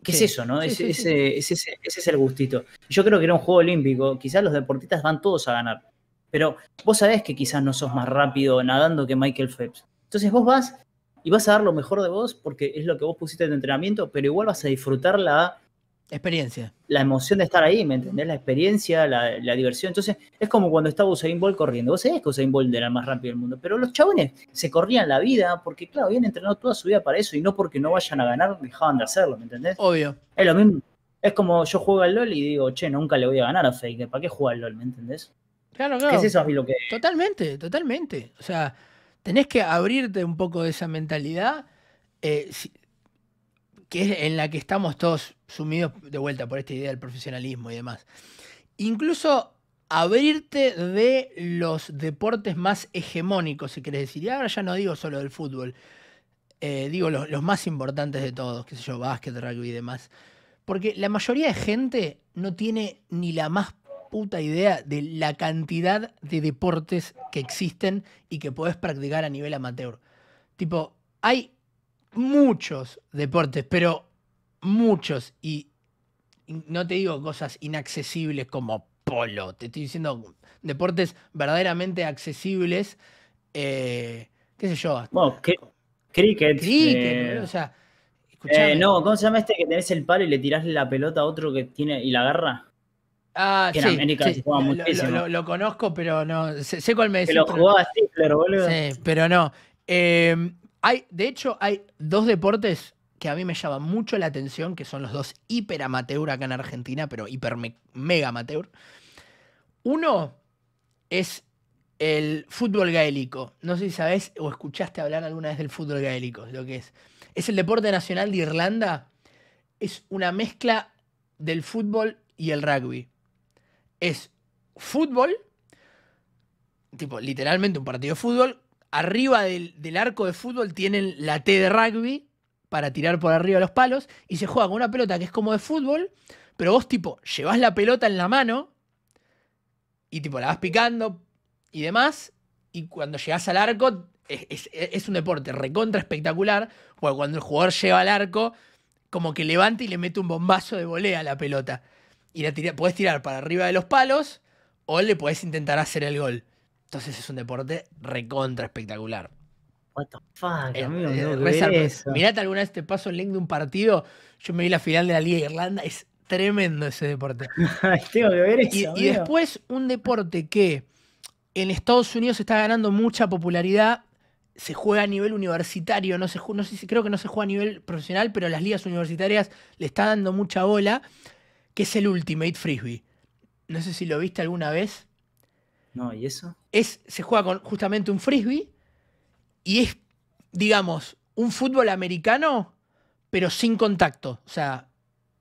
¿Qué es eso, no? ese, es el gustito. Yo creo que era un juego olímpico, quizás los deportistas van todos a ganar, pero vos sabés que quizás no sos más rápido nadando que Michael Phelps. Entonces vos vas y vas a dar lo mejor de vos porque es lo que vos pusiste en entrenamiento, pero igual vas a disfrutar la Experiencia. La emoción de estar ahí, ¿me entendés? La experiencia, la, diversión. Entonces, es como cuando estaba Usain Bolt corriendo. Vos sabés que Usain Bolt era el más rápido del mundo, pero los chabones se corrían la vida porque, claro, habían entrenado toda su vida para eso y no porque no vayan a ganar, dejaban de hacerlo, ¿me entendés? Obvio. Es lo mismo. Es como yo juego al LOL y digo, che, nunca le voy a ganar a Faker, ¿para qué jugar al LOL, ¿me entendés? Claro, claro. ¿Qué es eso lo que... Totalmente, totalmente. O sea, tenés que abrirte un poco de esa mentalidad. Eh, que es en la que estamos todos sumidos de vuelta por esta idea del profesionalismo y demás. Incluso abrirte de los deportes más hegemónicos, si querés decir. Y ahora ya no digo solo del fútbol, eh, digo los, más importantes de todos, qué sé yo, básquet, rugby y demás. Porque la mayoría de gente no tiene ni la más puta idea de la cantidad de deportes que existen y que podés practicar a nivel amateur. Tipo, hay muchos deportes, pero muchos. Y no te digo cosas inaccesibles como polo, te estoy diciendo deportes verdaderamente accesibles. Eh, ¿Qué sé yo? cricket. Cricket, eh, o sea. Eh, no, ¿cómo se llama este que tenés el palo y le tirás la pelota a otro que tiene y la agarra? Ah, sí, lo, conozco, pero no. Sé, cuál me dice Que lo jugaba boludo. Sí, pero no. Eh, de hecho, hay dos deportes que a mí me llaman mucho la atención, que son los dos hiper amateur acá en Argentina, pero hiper mega amateur. Uno es el fútbol gaélico. No sé si sabes o escuchaste hablar alguna vez del fútbol gaélico, lo que es. Es el deporte nacional de Irlanda. Es una mezcla del fútbol y el rugby. Es fútbol, tipo literalmente un partido de fútbol, arriba del, arco de fútbol tienen la T de rugby para tirar por arriba los palos y se juega con una pelota que es como de fútbol, pero vos tipo llevas la pelota en la mano y tipo la vas picando y demás y cuando llegás al arco es, un deporte recontra espectacular, porque cuando el jugador lleva al arco como que levanta y le mete un bombazo de volea a la pelota y la tira, podés tirar para arriba de los palos o le podés intentar hacer el gol. Entonces es un deporte recontra espectacular. What the fuck, amigo, Mirate alguna vez te paso el link de un partido. Yo me vi la final de la Liga de Irlanda. Es tremendo ese deporte. [laughs] y, después un deporte que en Estados Unidos está ganando mucha popularidad. Se juega a nivel universitario, no, no sé creo que no se juega a nivel profesional, pero las ligas universitarias le está dando mucha bola, que es el Ultimate Frisbee. No sé si lo viste alguna vez. No, ¿y eso? Es, se juega con justamente un frisbee y es, digamos, un fútbol americano, pero sin contacto. O sea,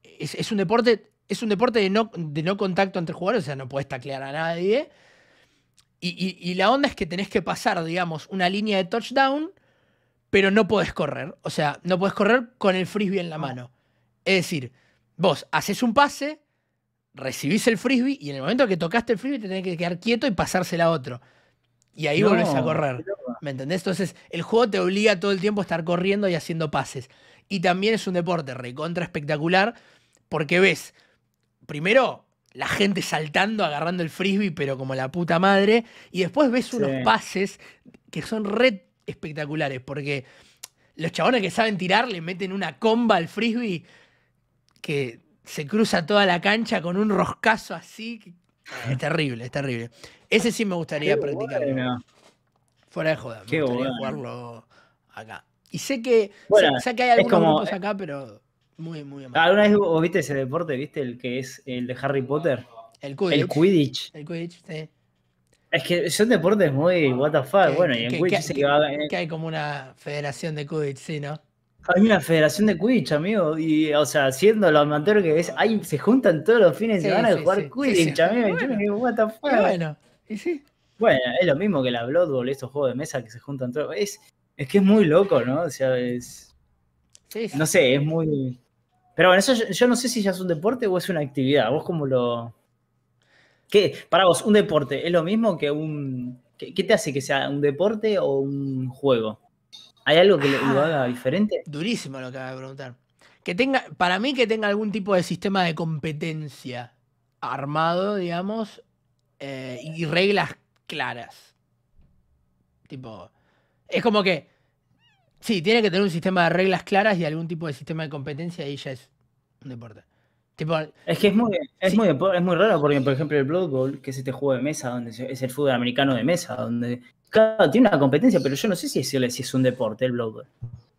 es, un deporte, es un deporte de no, contacto entre jugadores, o sea, no puedes taclear a nadie. Y, y, la onda es que tenés que pasar, digamos, una línea de touchdown, pero no podés correr. O sea, no podés correr con el frisbee en la ah. mano. Es decir, vos haces un pase, recibís el frisbee y en el momento que tocaste el frisbee te tenés que quedar quieto y pasársela a otro. Y ahí volvés a correr. ¿Me entendés? Entonces, el juego te obliga todo el tiempo a estar corriendo y haciendo pases. Y también es un deporte recontra espectacular porque ves, primero, la gente saltando, agarrando el frisbee, pero como la puta madre. Y después ves unos pases que son re espectaculares porque los chabones que saben tirar le meten una comba al frisbee que se cruza toda la cancha con un roscazo así. Ah. Es terrible, es terrible. Ese sí me gustaría practicarlo. Fuera de joda, me gustaría jugarlo acá. Y sé que, sé, que hay algunos como, eh, acá, pero muy, muy amable. ¿Alguna vez vos viste ese deporte, viste? El que es el de Harry Potter. El Quidditch. El Quidditch, el Quidditch sí. Es que son deportes muy what the fuck. bueno, y en Quidditch va a... Eh. que hay como una federación de Quidditch, sí, ¿no? Hay una federación de Quidditch, amigo. Y, o sea, siendo lo amateur que es, ahí se juntan todos los fines de semana a jugar Quidditch, amigo. Bueno. Yo me digo, what the Bueno, Bueno, es lo mismo que la Blood Bowl, estos juegos de mesa que se juntan todos. Es, es que es muy loco, ¿no? O sea, es. No sé, es muy. Pero bueno, eso yo, no sé si ya es un deporte o es una actividad. ¿Vos como lo.? ¿Qué? Para vos, un deporte, ¿es lo mismo que un. qué te hace que sea un deporte o un juego? ¿Hay algo que lo, haga diferente? Durísimo lo que acaba de preguntar. Que tenga, para mí que tenga algún tipo de sistema de competencia armado, digamos, eh, y reglas claras. Tipo, es como que, sí, tiene que tener un sistema de reglas claras y algún tipo de sistema de competencia y ya es un deporte. Tipo, es que es muy, es, raro porque, por ejemplo, el Blood Bowl, que es este juego de mesa, donde es el fútbol americano de mesa, donde Claro, tiene una competencia, pero yo no sé si es, un deporte el blogger.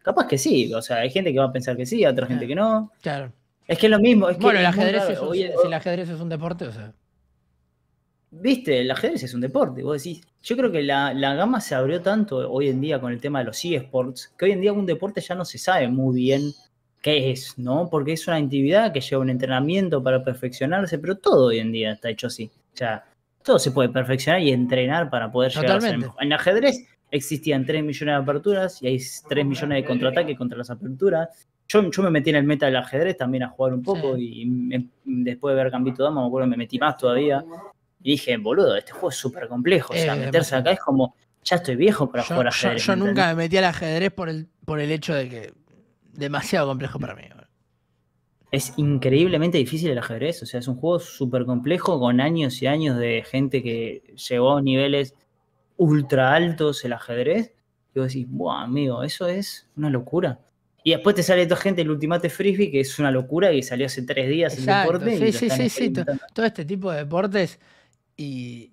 Capaz que sí, o sea, hay gente que va a pensar que sí, otra gente que no. Claro. Es que es lo mismo. bueno, el ajedrez es un, si el ajedrez es un deporte, o sea. Viste, el ajedrez es un deporte. Vos decís, yo creo que la, gama se abrió tanto hoy en día con el tema de los eSports, que hoy en día un deporte ya no se sabe muy bien qué es, ¿no? Porque es una actividad que lleva un entrenamiento para perfeccionarse, pero todo hoy en día está hecho así. O sea, todo se puede perfeccionar y entrenar para poder llegar a ser En ajedrez existían 3 millones de aperturas y hay 3 millones de contraataques contra las aperturas. Yo, yo me metí en el meta del ajedrez también a jugar un poco y después de ver Gambito Dama, me acuerdo, me metí más todavía. Y dije, boludo, este juego es súper complejo. o sea, eh, meterse acá es como, ya estoy viejo para jugar ajedrez. Yo, yo nunca me metí al ajedrez por el, por el hecho de que demasiado complejo para mí es increíblemente difícil el ajedrez, o sea, es un juego súper complejo con años y años de gente que llegó a niveles ultra altos el ajedrez. Y vos decís, Buah, amigo, eso es una locura. Y después te sale toda gente el Ultimate Frisbee, que es una locura, y salió hace tres días deporte. Sí, sí, sí, Todo este tipo de deportes. Y,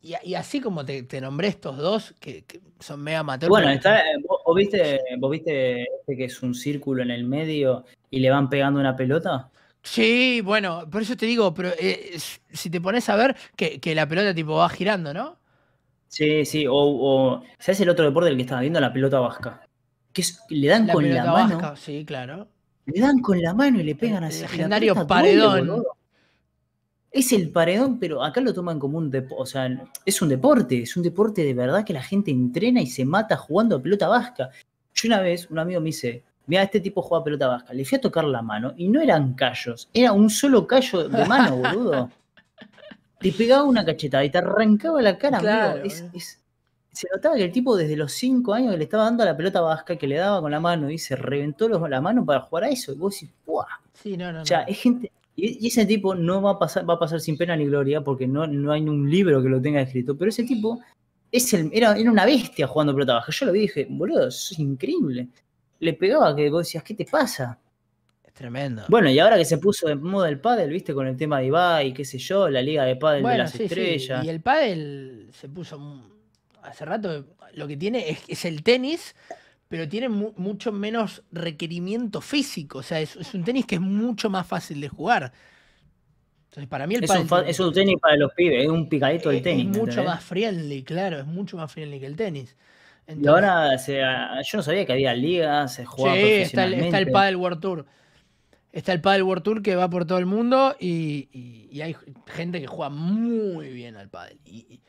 y, así como te, nombré estos dos, que, son mega amateurs. Bueno, está, eh, ¿Vos viste, viste este que es un círculo en el medio y le van pegando una pelota? Sí, bueno, por eso te digo, pero eh, si te pones a ver que, la pelota tipo va girando, ¿no? Sí, sí, o, o ¿sabes el otro deporte del que estaba viendo? La pelota vasca. Que le dan la con la mano. Vasca, sí, claro. Le dan con la mano y le pegan así. legendario paredón es el paredón, pero acá lo toman como un deporte, o sea, es un deporte, es un deporte de verdad que la gente entrena y se mata jugando a pelota vasca. Yo una vez, un amigo me dice, mira, este tipo juega a pelota vasca, le fui a tocar la mano y no eran callos, era un solo callo de mano, boludo. te pegaba una cachetada y te arrancaba la cara, amigo. se notaba que el tipo desde los cinco años le estaba dando a la pelota vasca, que le daba con la mano y se reventó la mano para jugar a eso. Y vos decís, ¡buah! Sí, no, no, o sea, es gente y, ese tipo no va a pasar, va a pasar sin pena ni gloria, porque no, no hay un libro que lo tenga escrito, pero ese tipo es el, era, una bestia jugando pelota baja. Yo lo vi y dije, boludo, es increíble. Le pegaba que vos decías, ¿qué te pasa? Es tremendo. Bueno, y ahora que se puso en moda el pádel, viste, con el tema de Ibai, qué sé yo, la liga de pádel de las estrellas. Y el pádel se puso hace rato, lo que tiene es, es el tenis, pero tiene mucho menos requerimiento físico. O sea, es, un tenis que es mucho más fácil de jugar. Entonces, para mí el es, un, es un tenis para los pibes, es un picadito el eh, tenis. Es mucho más friendly, claro, es mucho más friendly que el tenis. y ahora, sea, ah, yo no sabía que había ligas, se jugaba sí, Está, el, está el Padel World Tour. Está el Padel World Tour que va por todo el mundo y, hay gente que juega muy bien al Padel. Y,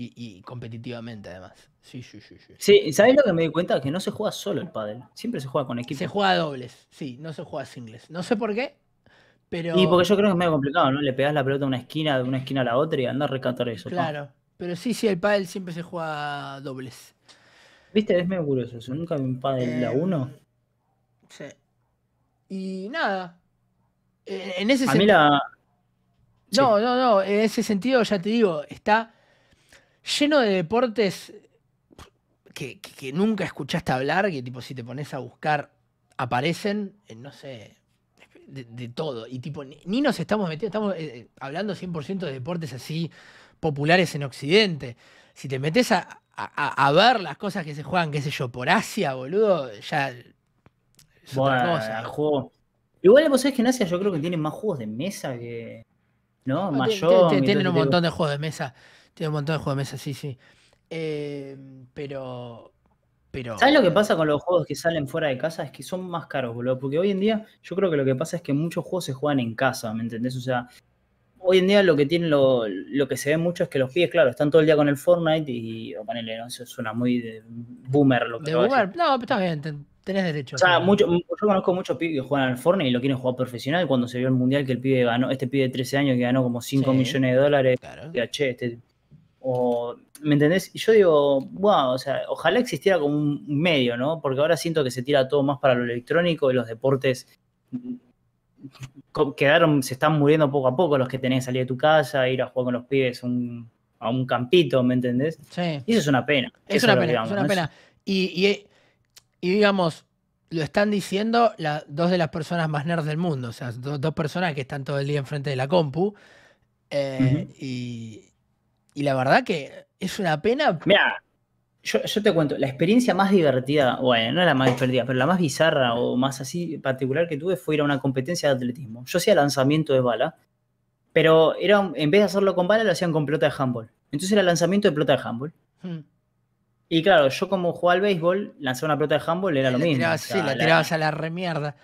y, competitivamente además. Sí, sí, sí, sí. Sí, ¿sabes lo que me di cuenta? Que no se juega solo el pádel. Siempre se juega con equipo. Se juega dobles, sí, no se juega a singles. No sé por qué, pero... Y porque yo creo que es medio complicado, ¿no? Le pegas la pelota a una esquina, de una esquina a la otra y andas a rescatar eso. Claro, pero sí, sí, el pádel siempre se juega dobles. Viste, es medio curioso Nunca vi un pádel a eh, uno. Sí. Y nada. En ese sentido... A mí la... No, no, no. En ese sentido, ya te digo, está lleno de deportes que, nunca escuchaste hablar, que tipo si te pones a buscar aparecen, no sé, de, todo. Y tipo, ni nos estamos metiendo, estamos eh, eh, hablando 100% de deportes así populares en Occidente. Si te metes a, ver las cosas que se juegan, qué sé yo, por Asia, boludo, ya... Es otra cosa. Juego. Igual vos sabés que en Asia yo creo que tienen más juegos de mesa que... ¿No? Ah, tienen un montón de juegos de mesa. Tiene un montón de juegos de mesa, sí, sí. Em, pero. Pero... ¿Sabes lo que pasa con los juegos que salen fuera de casa? Es que son más caros, boludo. Porque hoy en día yo creo que lo que pasa es que muchos juegos se juegan en casa, ¿me entendés? O sea, hoy en día lo que tienen lo, que se ve mucho es que los pibes, claro, están todo el día con el Fortnite y, o ponele, no eso suena muy de boomer lo que de boomer? No, pero está bien, tenés derecho. O sea, mucho, yo conozco muchos pibes que juegan al Fortnite y lo quieren jugar profesional. Cuando se vio el mundial que el pibe ganó, este pibe de 13 años que ganó como 5 millones de dólares, claro. che, este ¿me entendés? yo digo, wow, o sea, ojalá existiera como un medio, ¿no? Porque ahora siento que se tira todo más para lo electrónico y los deportes mm, quedaron, se están muriendo poco a poco los que tenés que salir de tu casa, ir a jugar con los pibes a un campito, ¿me entendés? Sí. Y eso es una pena. Es una pena, es una pena. Y, digamos, lo están diciendo dos de las personas más nerds del mundo, o sea, dos personas que están todo el día enfrente de la compu. Eh, y, y la verdad que es una pena. Mira, yo, te cuento, la experiencia más divertida, bueno, no la más divertida, pero la más bizarra o más así particular que tuve fue ir a una competencia de atletismo. Yo hacía lanzamiento de bala, pero era, en vez de hacerlo con bala, lo hacían con pelota de handball. Entonces era lanzamiento de pelota de handball. Hmm. Y claro, yo como jugaba al béisbol, lanzaba una pelota de handball era lo mismo. sí, la tirabas a la remierda.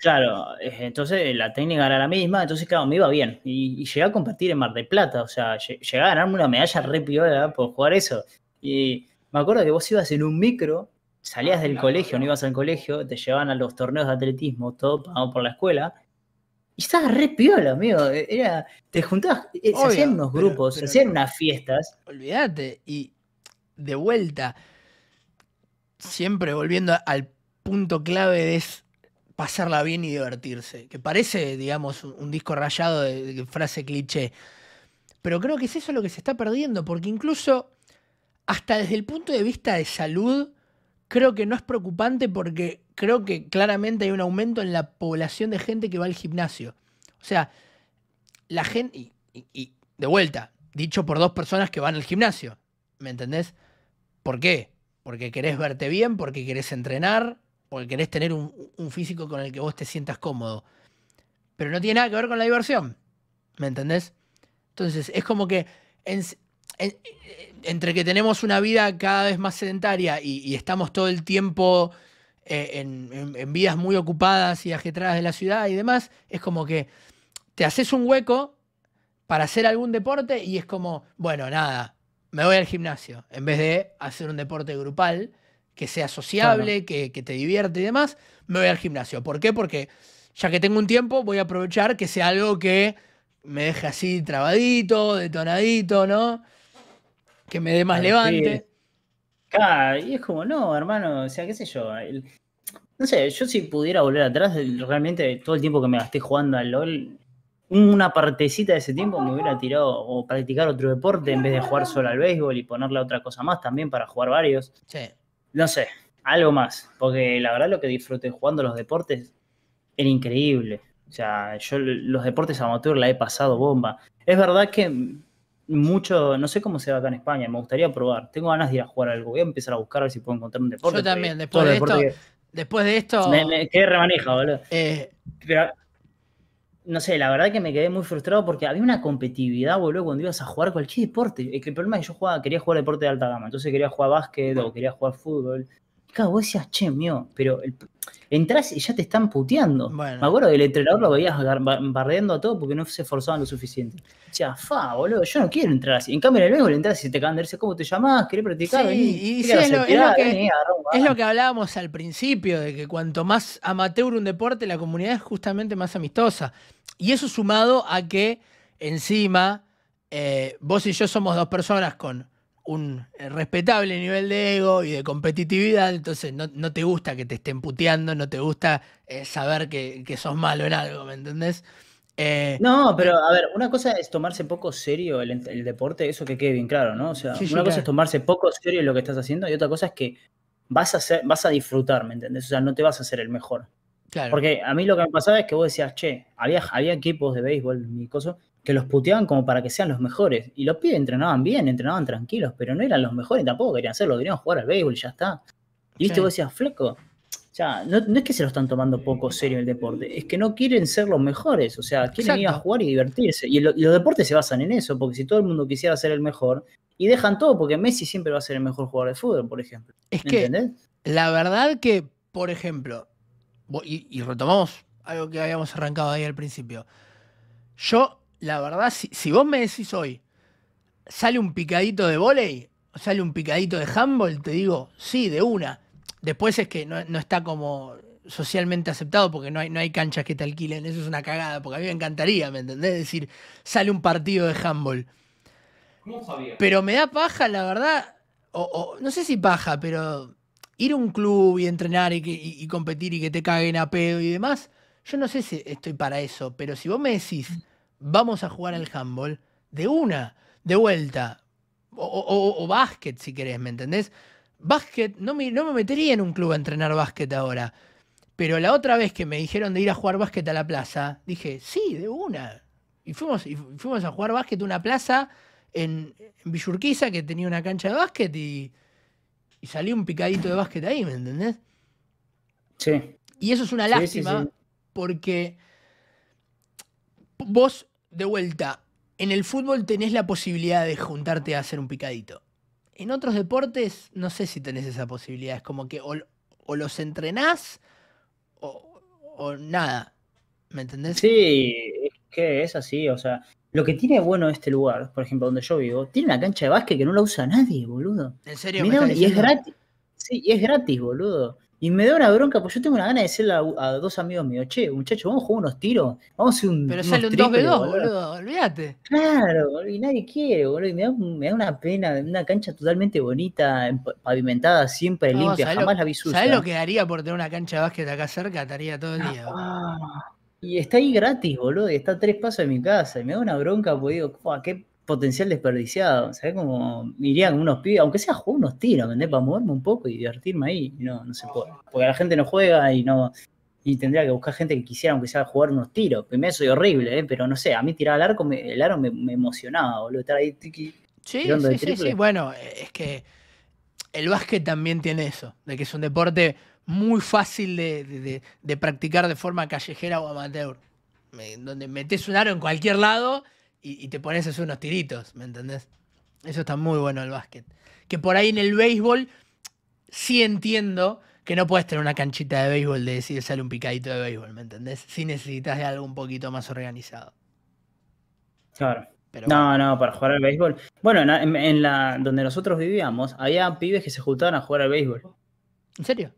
Claro, eh, entonces la técnica era la misma, entonces claro, me iba bien. Y, llegaba a competir en Mar de Plata, o sea, llegué a ganarme una medalla re piola por jugar eso. Y me acuerdo que vos ibas en un micro, salías ah, del colegio, no ibas al colegio, te llevaban a los torneos de atletismo, todo pagado por la escuela. Y estabas re piola, amigo. E-, era, te juntabas, eh, se hacían unos grupos, se hacían unas fiestas. Olvídate, y de vuelta, siempre volviendo al punto clave de pasarla bien y divertirse. Que parece, digamos, un disco rayado de, frase cliché. Pero creo que es eso lo que se está perdiendo, porque incluso hasta desde el punto de vista de salud, creo que no es preocupante porque creo que claramente hay un aumento en la población de gente que va al gimnasio. O sea, la gente, y, de vuelta, dicho por dos personas que van al gimnasio, ¿me entendés? ¿Por qué? Porque querés verte bien, porque querés entrenar, porque querés tener un, físico con el que vos te sientas cómodo. Pero no tiene nada que ver con la diversión. ¿Me entendés? Entonces, es como que entre que tenemos una vida cada vez más sedentaria y, estamos todo el tiempo eh, en, en vidas muy ocupadas y ajetradas de la ciudad y demás, es como que te haces un hueco para hacer algún deporte y es como, bueno, nada, me voy al gimnasio, en vez de hacer un deporte grupal que sea sociable, que, te divierte y demás, me voy al gimnasio. ¿Por qué? Porque ya que tengo un tiempo, voy a aprovechar que sea algo que me deje así trabadito, detonadito, ¿no? Que me dé más levante. y es como, no, hermano, o sea, qué sé yo. no sé, yo si pudiera volver atrás, realmente todo el tiempo que me gasté jugando al LOL, una partecita de ese tiempo me hubiera tirado o practicar otro deporte en vez de jugar solo al béisbol y ponerle otra cosa más también para jugar varios. Sí no sé, algo más. Porque la verdad lo que disfruté jugando los deportes era increíble. O sea, yo los deportes amateur la he pasado bomba. Es verdad que mucho, no sé cómo se va acá en España, me gustaría probar. Tengo ganas de ir a jugar algo. Voy a empezar a buscar a ver si puedo encontrar un deporte. Yo también, después de, esto, después de esto. Me, remaneja, boludo. Eh, Pero no sé, la verdad que me quedé muy frustrado porque había una competitividad, boludo, cuando ibas a jugar cualquier deporte. El problema es que yo quería jugar deporte de alta gama, entonces quería jugar básquet o quería jugar fútbol. Claro, vos decías, che, mío, pero entras y ya te están puteando. Me acuerdo del el entrenador lo veías bardeando a todo porque no se esforzaban lo suficiente. O fa, boludo, yo no quiero entrar así. En cambio, en el le entras y te acaban de decir, ¿cómo te llamás? ¿Querés practicar? y es, lo, que, hablábamos al principio, de que cuanto más amateur un deporte, la comunidad es justamente más amistosa. Y eso sumado a que encima eh, vos y yo somos dos personas con un eh, respetable nivel de ego y de competitividad, entonces no, te gusta que te estén puteando, no te gusta eh, saber que, que, sos malo en algo, ¿me entendés? Eh, no, pero a ver, una cosa es tomarse poco serio el, deporte, eso que quede bien claro, ¿no? O sea, una cosa es tomarse poco serio lo que estás haciendo y otra cosa es que vas a, ser, vas a disfrutar, ¿me entendés? O sea, no te vas a hacer el mejor. Claro. Porque a mí lo que me pasaba es que vos decías, che, había, había equipos de béisbol, mi cosa, que los puteaban como para que sean los mejores. Y los pibes entrenaban bien, entrenaban tranquilos, pero no eran los mejores, tampoco querían hacerlo. querían jugar al béisbol y ya está. Y viste, vos decías, fleco, o sea, no, es que se lo están tomando poco serio el deporte, es que no quieren ser los mejores, o sea, quieren ir a jugar y divertirse. Y, los deportes se basan en eso, porque si todo el mundo quisiera ser el mejor, y dejan todo, porque Messi siempre va a ser el mejor jugador de fútbol, por ejemplo. Es que, ¿entendés? la verdad que, por ejemplo, y retomamos algo que habíamos arrancado ahí al principio, yo la verdad, si, vos me decís hoy, ¿sale un picadito de volei? ¿Sale un picadito de handball? Te digo, sí, de una. Después es que no, está como socialmente aceptado porque no hay, no hay canchas que te alquilen. Eso es una cagada, porque a mí me encantaría, ¿me entendés? decir, sale un partido de handball. Pero me da paja, la verdad, o, no sé si paja, pero ir a un club y entrenar y, y competir y que te caguen a pedo y demás, yo no sé si estoy para eso, pero si vos me decís, mm vamos a jugar al handball de una, de vuelta, o, o, básquet si querés, ¿me entendés? Básquet, no me, no me metería en un club a entrenar básquet ahora, pero la otra vez que me dijeron de ir a jugar básquet a la plaza, dije, sí, de una. Y fuimos, y fuimos a jugar básquet a una plaza en, Villurquiza que tenía una cancha de básquet y, y salió un picadito de básquet ahí, ¿me entendés? Sí. Y eso es una lástima porque vos de vuelta, en el fútbol tenés la posibilidad de juntarte a hacer un picadito. En otros deportes no sé si tenés esa posibilidad. Es como que o, los entrenás o, nada. ¿Me entendés? Sí, es que es así. O sea, lo que tiene bueno este lugar, por ejemplo, donde yo vivo, tiene una cancha de básquet que no la usa nadie, boludo. ¿En serio? y es gratis. Sí, y es gratis, boludo. Y me da una bronca, porque yo tengo una gana de decirle a, dos amigos míos, che, muchachos, vamos a jugar unos tiros, vamos a hacer un. Pero sale un 2v2, boludo, olvídate. Claro, y nadie quiere, boludo, y me da, me da, una pena, una cancha totalmente bonita, em, pavimentada, siempre limpia, jamás la vi sucia. ¿Sabes lo que daría por tener una cancha de básquet acá cerca? Estaría todo el día. Ah, y está ahí gratis, boludo, y está a tres pasos de mi casa, y me da una bronca, porque digo, qué potencial desperdiciado, ¿sabes? Como iría unos pibes, aunque sea jugar unos tiros, ¿entendés? Para moverme un poco y divertirme ahí. No, no se puede. Porque la gente no juega y no. Y tendría que buscar gente que quisiera, aunque sea jugar unos tiros. Primero soy horrible, ¿eh? pero no sé, a mí tirar al arco, el aro me, emocionaba, boludo. Estar ahí sí, sí, sí, Bueno, es que el básquet también tiene eso, de que es un deporte muy fácil de, practicar de forma callejera o amateur. donde metes un aro en cualquier lado y, te pones esos unos tiritos, ¿me entendés? Eso está muy bueno el básquet. Que por ahí en el béisbol sí entiendo que no puedes tener una canchita de béisbol de decir sale un picadito de béisbol, ¿me entendés? Sí necesitas de algo un poquito más organizado. Claro. Pero no, no, para jugar al béisbol. Bueno, en en la donde nosotros vivíamos había pibes que se juntaban a jugar al béisbol. ¿En serio?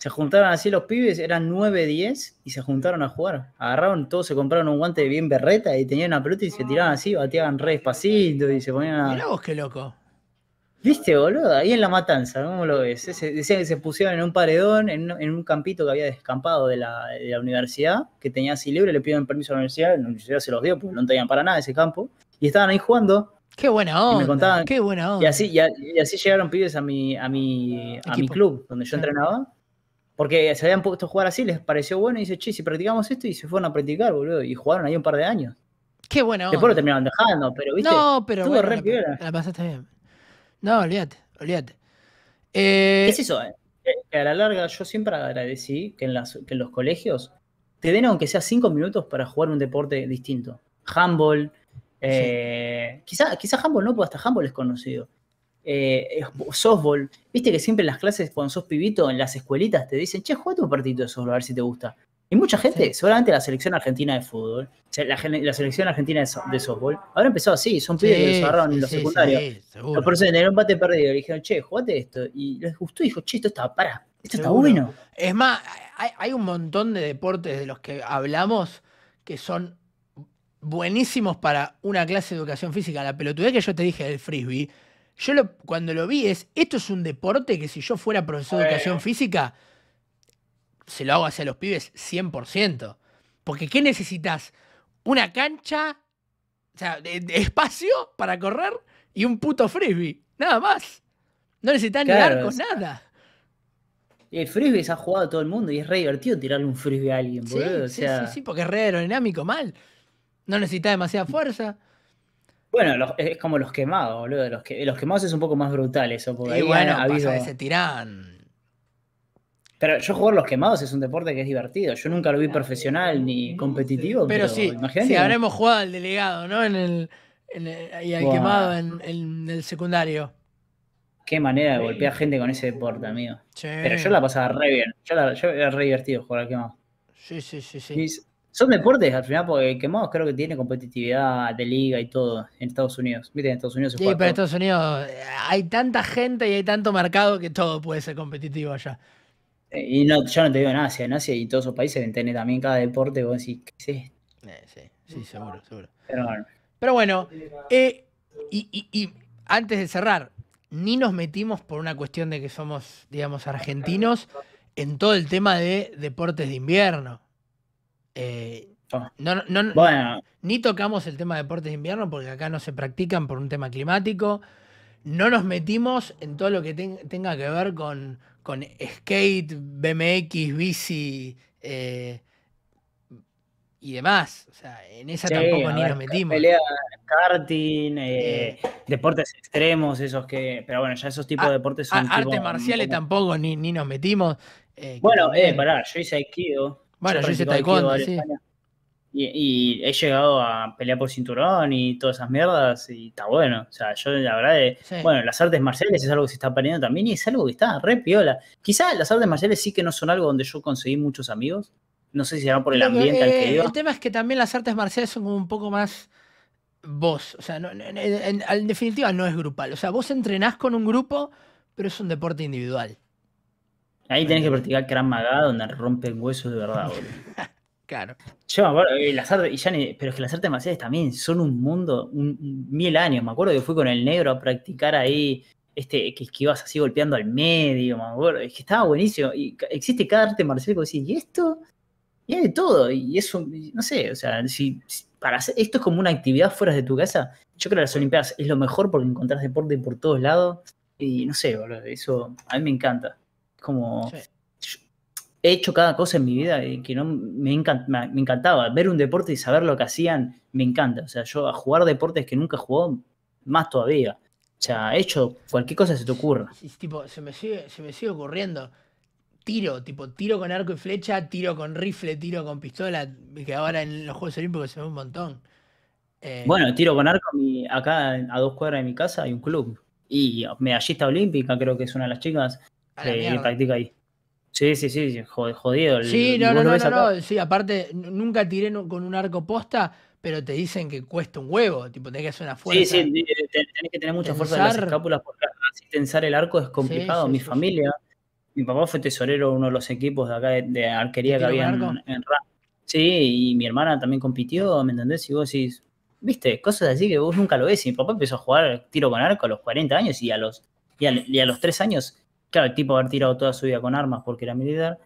Se juntaron así los pibes, eran 9-10 y se juntaron a jugar. Agarraron todos, se compraron un guante bien berreta y tenían una pelota y se tiraban así, bateaban re despacito y se ponían a. vos qué loco. ¿Viste, boludo? Ahí en la matanza, ¿cómo lo ves? decían que se pusieron en un paredón, en, un campito que había descampado de la, universidad, que tenía así libre, le pidieron permiso a la universidad, la universidad se los dio, porque no tenían para nada ese campo, y estaban ahí jugando. Qué buena onda. Y me contaban, qué buena onda. Y así, y, así llegaron pibes a mi, a mi, a mi club, donde yo entrenaba, porque se habían puesto a jugar así, les pareció bueno y dice, che, si practicamos esto y se fueron a practicar, boludo. Y jugaron ahí un par de años. Qué bueno. Después lo terminaron dejando, pero viste. No, pero. Estuvo la, pasaste bien. No, olvídate, olvídate. Eh... Es eso, eh? a la larga yo siempre agradecí que en, las, que en los colegios te den aunque sea cinco minutos para jugar un deporte distinto. Handball, eh, quizá, quizá no, porque hasta Humble es conocido. Eh, softball. Viste que siempre en las clases, con sos pibito, en las escuelitas te dicen, che, jugate un partido de softball, a ver si te gusta. Y mucha gente, seguramente la selección argentina de fútbol, la, selección argentina de, softball, habrá empezado así, son pibes que los agarraron en los secundarios. los profesores tenían un bate perdido, le dijeron, che, jugate esto. Y les gustó y dijo, che, esto está para, esto está bueno. Es más, hay, hay un montón de deportes de los que hablamos que son buenísimos para una clase de educación física. La pelotudez que yo te dije del frisbee yo cuando lo vi es, esto es un deporte que si yo fuera profesor de educación física, se lo hago hacia los pibes 100%. Porque ¿qué necesitas? Una cancha, o sea, de, espacio para correr y un puto frisbee. Nada más. No necesitas ni arcos, nada. El frisbee se ha jugado todo el mundo y es re divertido tirarle un frisbee a alguien, boludo. sí, sí, sí, porque es re aerodinámico mal. No necesitas demasiada fuerza. Bueno, es como los quemados, boludo. Los, quemados es un poco más brutal eso. Porque y bueno, habido... Pero yo jugar los quemados es un deporte que es divertido. Yo nunca lo vi ah, profesional ni competitivo. Pero, sí, sí, habremos jugado al delegado, ¿no? En el, en y al quemado en, el secundario. Qué manera de golpear gente con ese deporte, amigo. Pero yo la pasaba re bien. Yo, yo era re divertido jugar al quemado. Sí, sí, sí, sí. Son deportes al final, porque Quemados creo que tiene competitividad de liga y todo en Estados Unidos. Estados Unidos Sí, pero en Estados Unidos eh, hay tanta gente y hay tanto mercado que todo puede ser competitivo allá. Eh, y no, yo no te digo en Asia, en Asia y todos esos países tienen también cada deporte, vos decís, eh, sí, sí, seguro, seguro. Pero bueno, y, y antes de cerrar, ni nos metimos por una cuestión de que somos, digamos, argentinos en todo el tema de deportes de invierno. Eh, ah. Ni tocamos el tema de deportes de invierno porque acá no se practican por un tema climático. No nos metimos en todo lo que tenga que ver con, skate, BMX, bici eh, y demás. O sea, en esa tampoco ni nos metimos. Pelea, karting, eh, deportes extremos, esos que. Pero bueno, ya esos tipos de deportes son. artes marciales tampoco ni, nos metimos. bueno, pará, yo hice Aikido. Bueno, yo hice taekwondo, sí. Y, he llegado a pelear por cinturón y todas esas mierdas y está bueno. O sea, yo la verdad, bueno, las artes marciales es algo que se está aprendiendo también y es algo que está re piola. Quizás las artes marciales sí que no son algo donde yo conseguí muchos amigos. No sé si será por el ambiente al que eh, iba. El tema es que también las artes marciales son un poco más vos. O sea, en definitiva no es grupal. O sea, vos entrenás con un grupo pero es un deporte individual. Ahí tenés que practicar Krav Maga, donde rompen huesos de verdad, boludo. [laughs] claro. Yo eh, las artes, y ya pero es que las artes marciales también son un mundo, un, mil años. Me acuerdo que fui con el negro a practicar ahí, este, que, esquivas ibas así golpeando al medio, me acuerdo. Es que estaba buenísimo. Y existe cada arte marcial que decís, ¿y esto? Y de todo. Y eso, no sé, o sea, si, para esto es como una actividad fuera de tu casa. Yo creo que las Olimpiadas es lo mejor porque encontrás deporte por todos lados. Y no sé, boludo, eso a mí me encanta. Como he hecho cada cosa en mi vida y que no me, me, encantaba ver un deporte y saber lo que hacían, me encanta. O sea, yo a jugar deportes que nunca jugó más todavía. O sea, he hecho cualquier cosa se te ocurra. tipo, se me sigue, se me sigue ocurriendo tiro, tipo tiro con arco y flecha, tiro con rifle, tiro con pistola, que ahora en los Juegos Olímpicos se ve un montón. Eh, bueno, tiro con arco, acá a dos cuadras de mi casa hay un club. Y medallista olímpica, creo que es una de las chicas, y practica ahí. Sí, sí, sí, jodido. sí, no, no, no, no, sí, aparte, nunca tiré con un arco posta, pero te dicen que cuesta un huevo, tipo, tenés que hacer una fuerza. Sí, sí, eh, tenés que tener mucha fuerza en las escápulas porque así tensar el arco es complicado. Mi familia, mi papá fue tesorero de uno de los equipos de acá de, arquería que había en, Sí, y mi hermana también compitió, ¿me entendés? Y vos decís, viste, cosas así que vos nunca lo ves. Mi papá empezó a jugar tiro con arco a los 40 años y a los, y a, y a los 3 años claro, el tipo haber tirado toda su vida con armas porque era militar,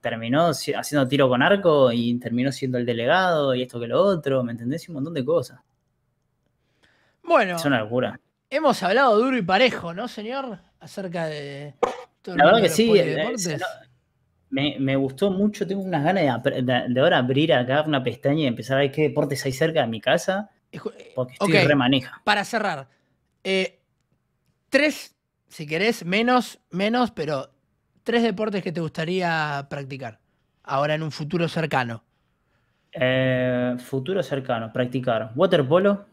terminó haciendo tiro con arco y terminó siendo el delegado y esto que lo otro, ¿me entendés? Y un montón de cosas. Bueno. Es una locura. Hemos hablado duro y parejo, ¿no, señor? Acerca de... La verdad que sí. Eh, eh, me, me, gustó mucho, tengo unas ganas de, ahora abrir acá una pestaña y empezar a ver qué deportes hay cerca de mi casa. Porque estoy okay. Para cerrar, eh, tres si querés, menos, menos, pero tres deportes que te gustaría practicar ahora en un futuro cercano. Eh, futuro cercano, practicar waterpolo.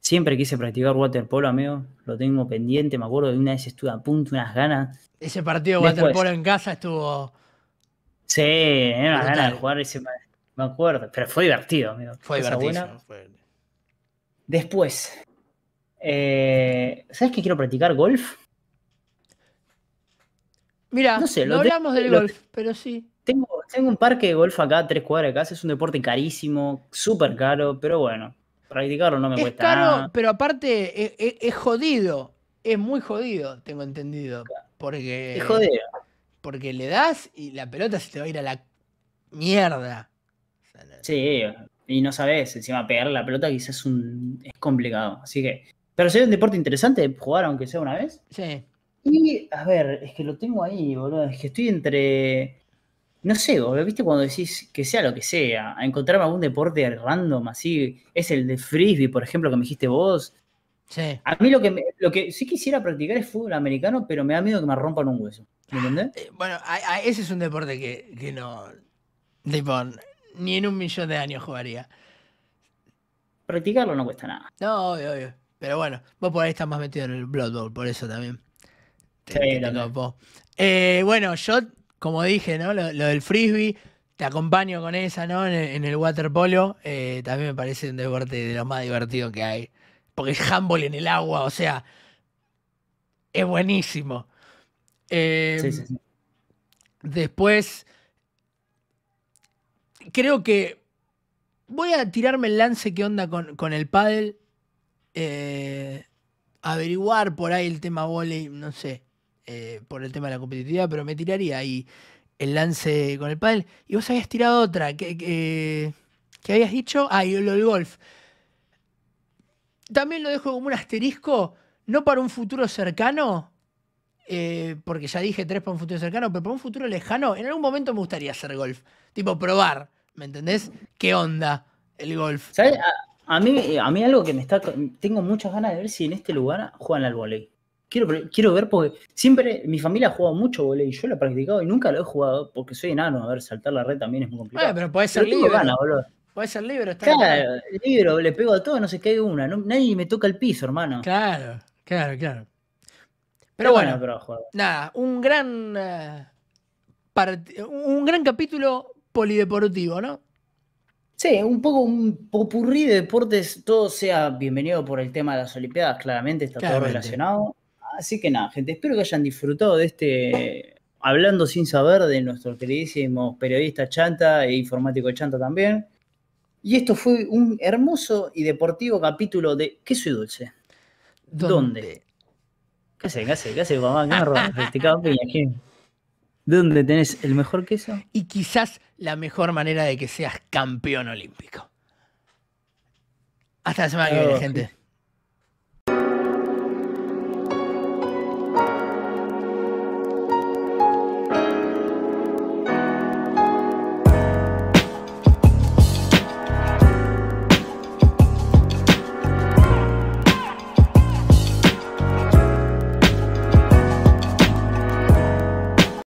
Siempre quise practicar waterpolo, amigo. Lo tengo pendiente. Me acuerdo de una vez estuve a punto, unas ganas. Ese partido de waterpolo en casa estuvo. Sí, unas ganas de jugar ese. Me acuerdo. Pero fue divertido, amigo. Fue divertido. Después, eh, ¿Sabes que quiero practicar golf? Mira, no, hablamos del golf, pero sí. Tengo, tengo un parque de golf acá, tres cuadras de casa, es un deporte carísimo, súper caro, pero bueno, practicarlo no me es cuesta caro, pero aparte e, e, es, jodido, es muy jodido, tengo entendido. Porque, es jodido. Porque le das y la pelota se te va a ir a la mierda. Sí, y no sabes, encima pegar la pelota quizás un, es complicado. Así que pero sería un deporte interesante jugar, aunque sea una vez. Sí. Y, a ver, es que lo tengo ahí, boludo. Es que estoy entre. No sé, boludo. ¿Viste cuando decís que sea lo que sea? A encontrarme algún deporte random así. Es el de frisbee, por ejemplo, que me dijiste vos. Sí. A mí lo que, lo que sí quisiera practicar es fútbol americano, pero me da miedo que me rompan un hueso. ¿Me entendés? Eh, bueno, ese es un deporte que, que no. ni en un millón de años jugaría. Practicarlo no cuesta nada. No, obvio, obvio. Pero bueno, vos por ahí estás más metido en el Blood Bowl, por eso también. Eh, bueno, yo, como dije, ¿no? Lo, del frisbee, te acompaño con esa, ¿no? En, el waterpolo. Eh, también me parece un deporte de lo más divertido que hay. Porque es handball en el agua, o sea, es buenísimo. Em, sí, sí, Después, creo que voy a tirarme el lance que onda con, con el pádel eh, averiguar por ahí el tema volei, no sé, eh, por el tema de la competitividad, pero me tiraría ahí el lance con el pádel. Y vos habías tirado otra, que, habías dicho, ah, y lo del golf. También lo dejo como un asterisco, no para un futuro cercano, eh, porque ya dije tres para un futuro cercano, pero para un futuro lejano, en algún momento me gustaría hacer golf. Tipo, probar, ¿me entendés? ¿Qué onda el golf? ¿Sabes? Ah, a mí, eh, a mí algo que me está. Tengo muchas ganas de ver si en este lugar juegan al volei. Quiero, quiero ver porque siempre mi familia ha jugado mucho volei. Yo lo he practicado y nunca lo he jugado porque soy enano. A ver, saltar la red también es muy complicado. Ah, pero puede ser libre. Ganas, Puede ser libre. claro, el libro, le pego a todo, no se cae una. nadie me toca el piso, hermano. Claro, claro, claro. Pero, bueno, pero, nada, un gran. Eh, un gran capítulo polideportivo, ¿no? Sí, un poco un popurrí de deportes, todo sea bienvenido por el tema de las Olimpiadas, claramente está todo relacionado. Así que nada, gente, espero que hayan disfrutado de este Hablando sin saber de nuestro queridísimo periodista Chanta e informático Chanta también. Y esto fue un hermoso y deportivo capítulo de ¿Qué soy dulce? ¿Dónde? ¿Qué hace? ¿Qué hace? ¿Qué hace, ¿Qué de dónde tenés el mejor queso. Y quizás la mejor manera de que seas campeón olímpico. Hasta la semana que viene, oh, gente.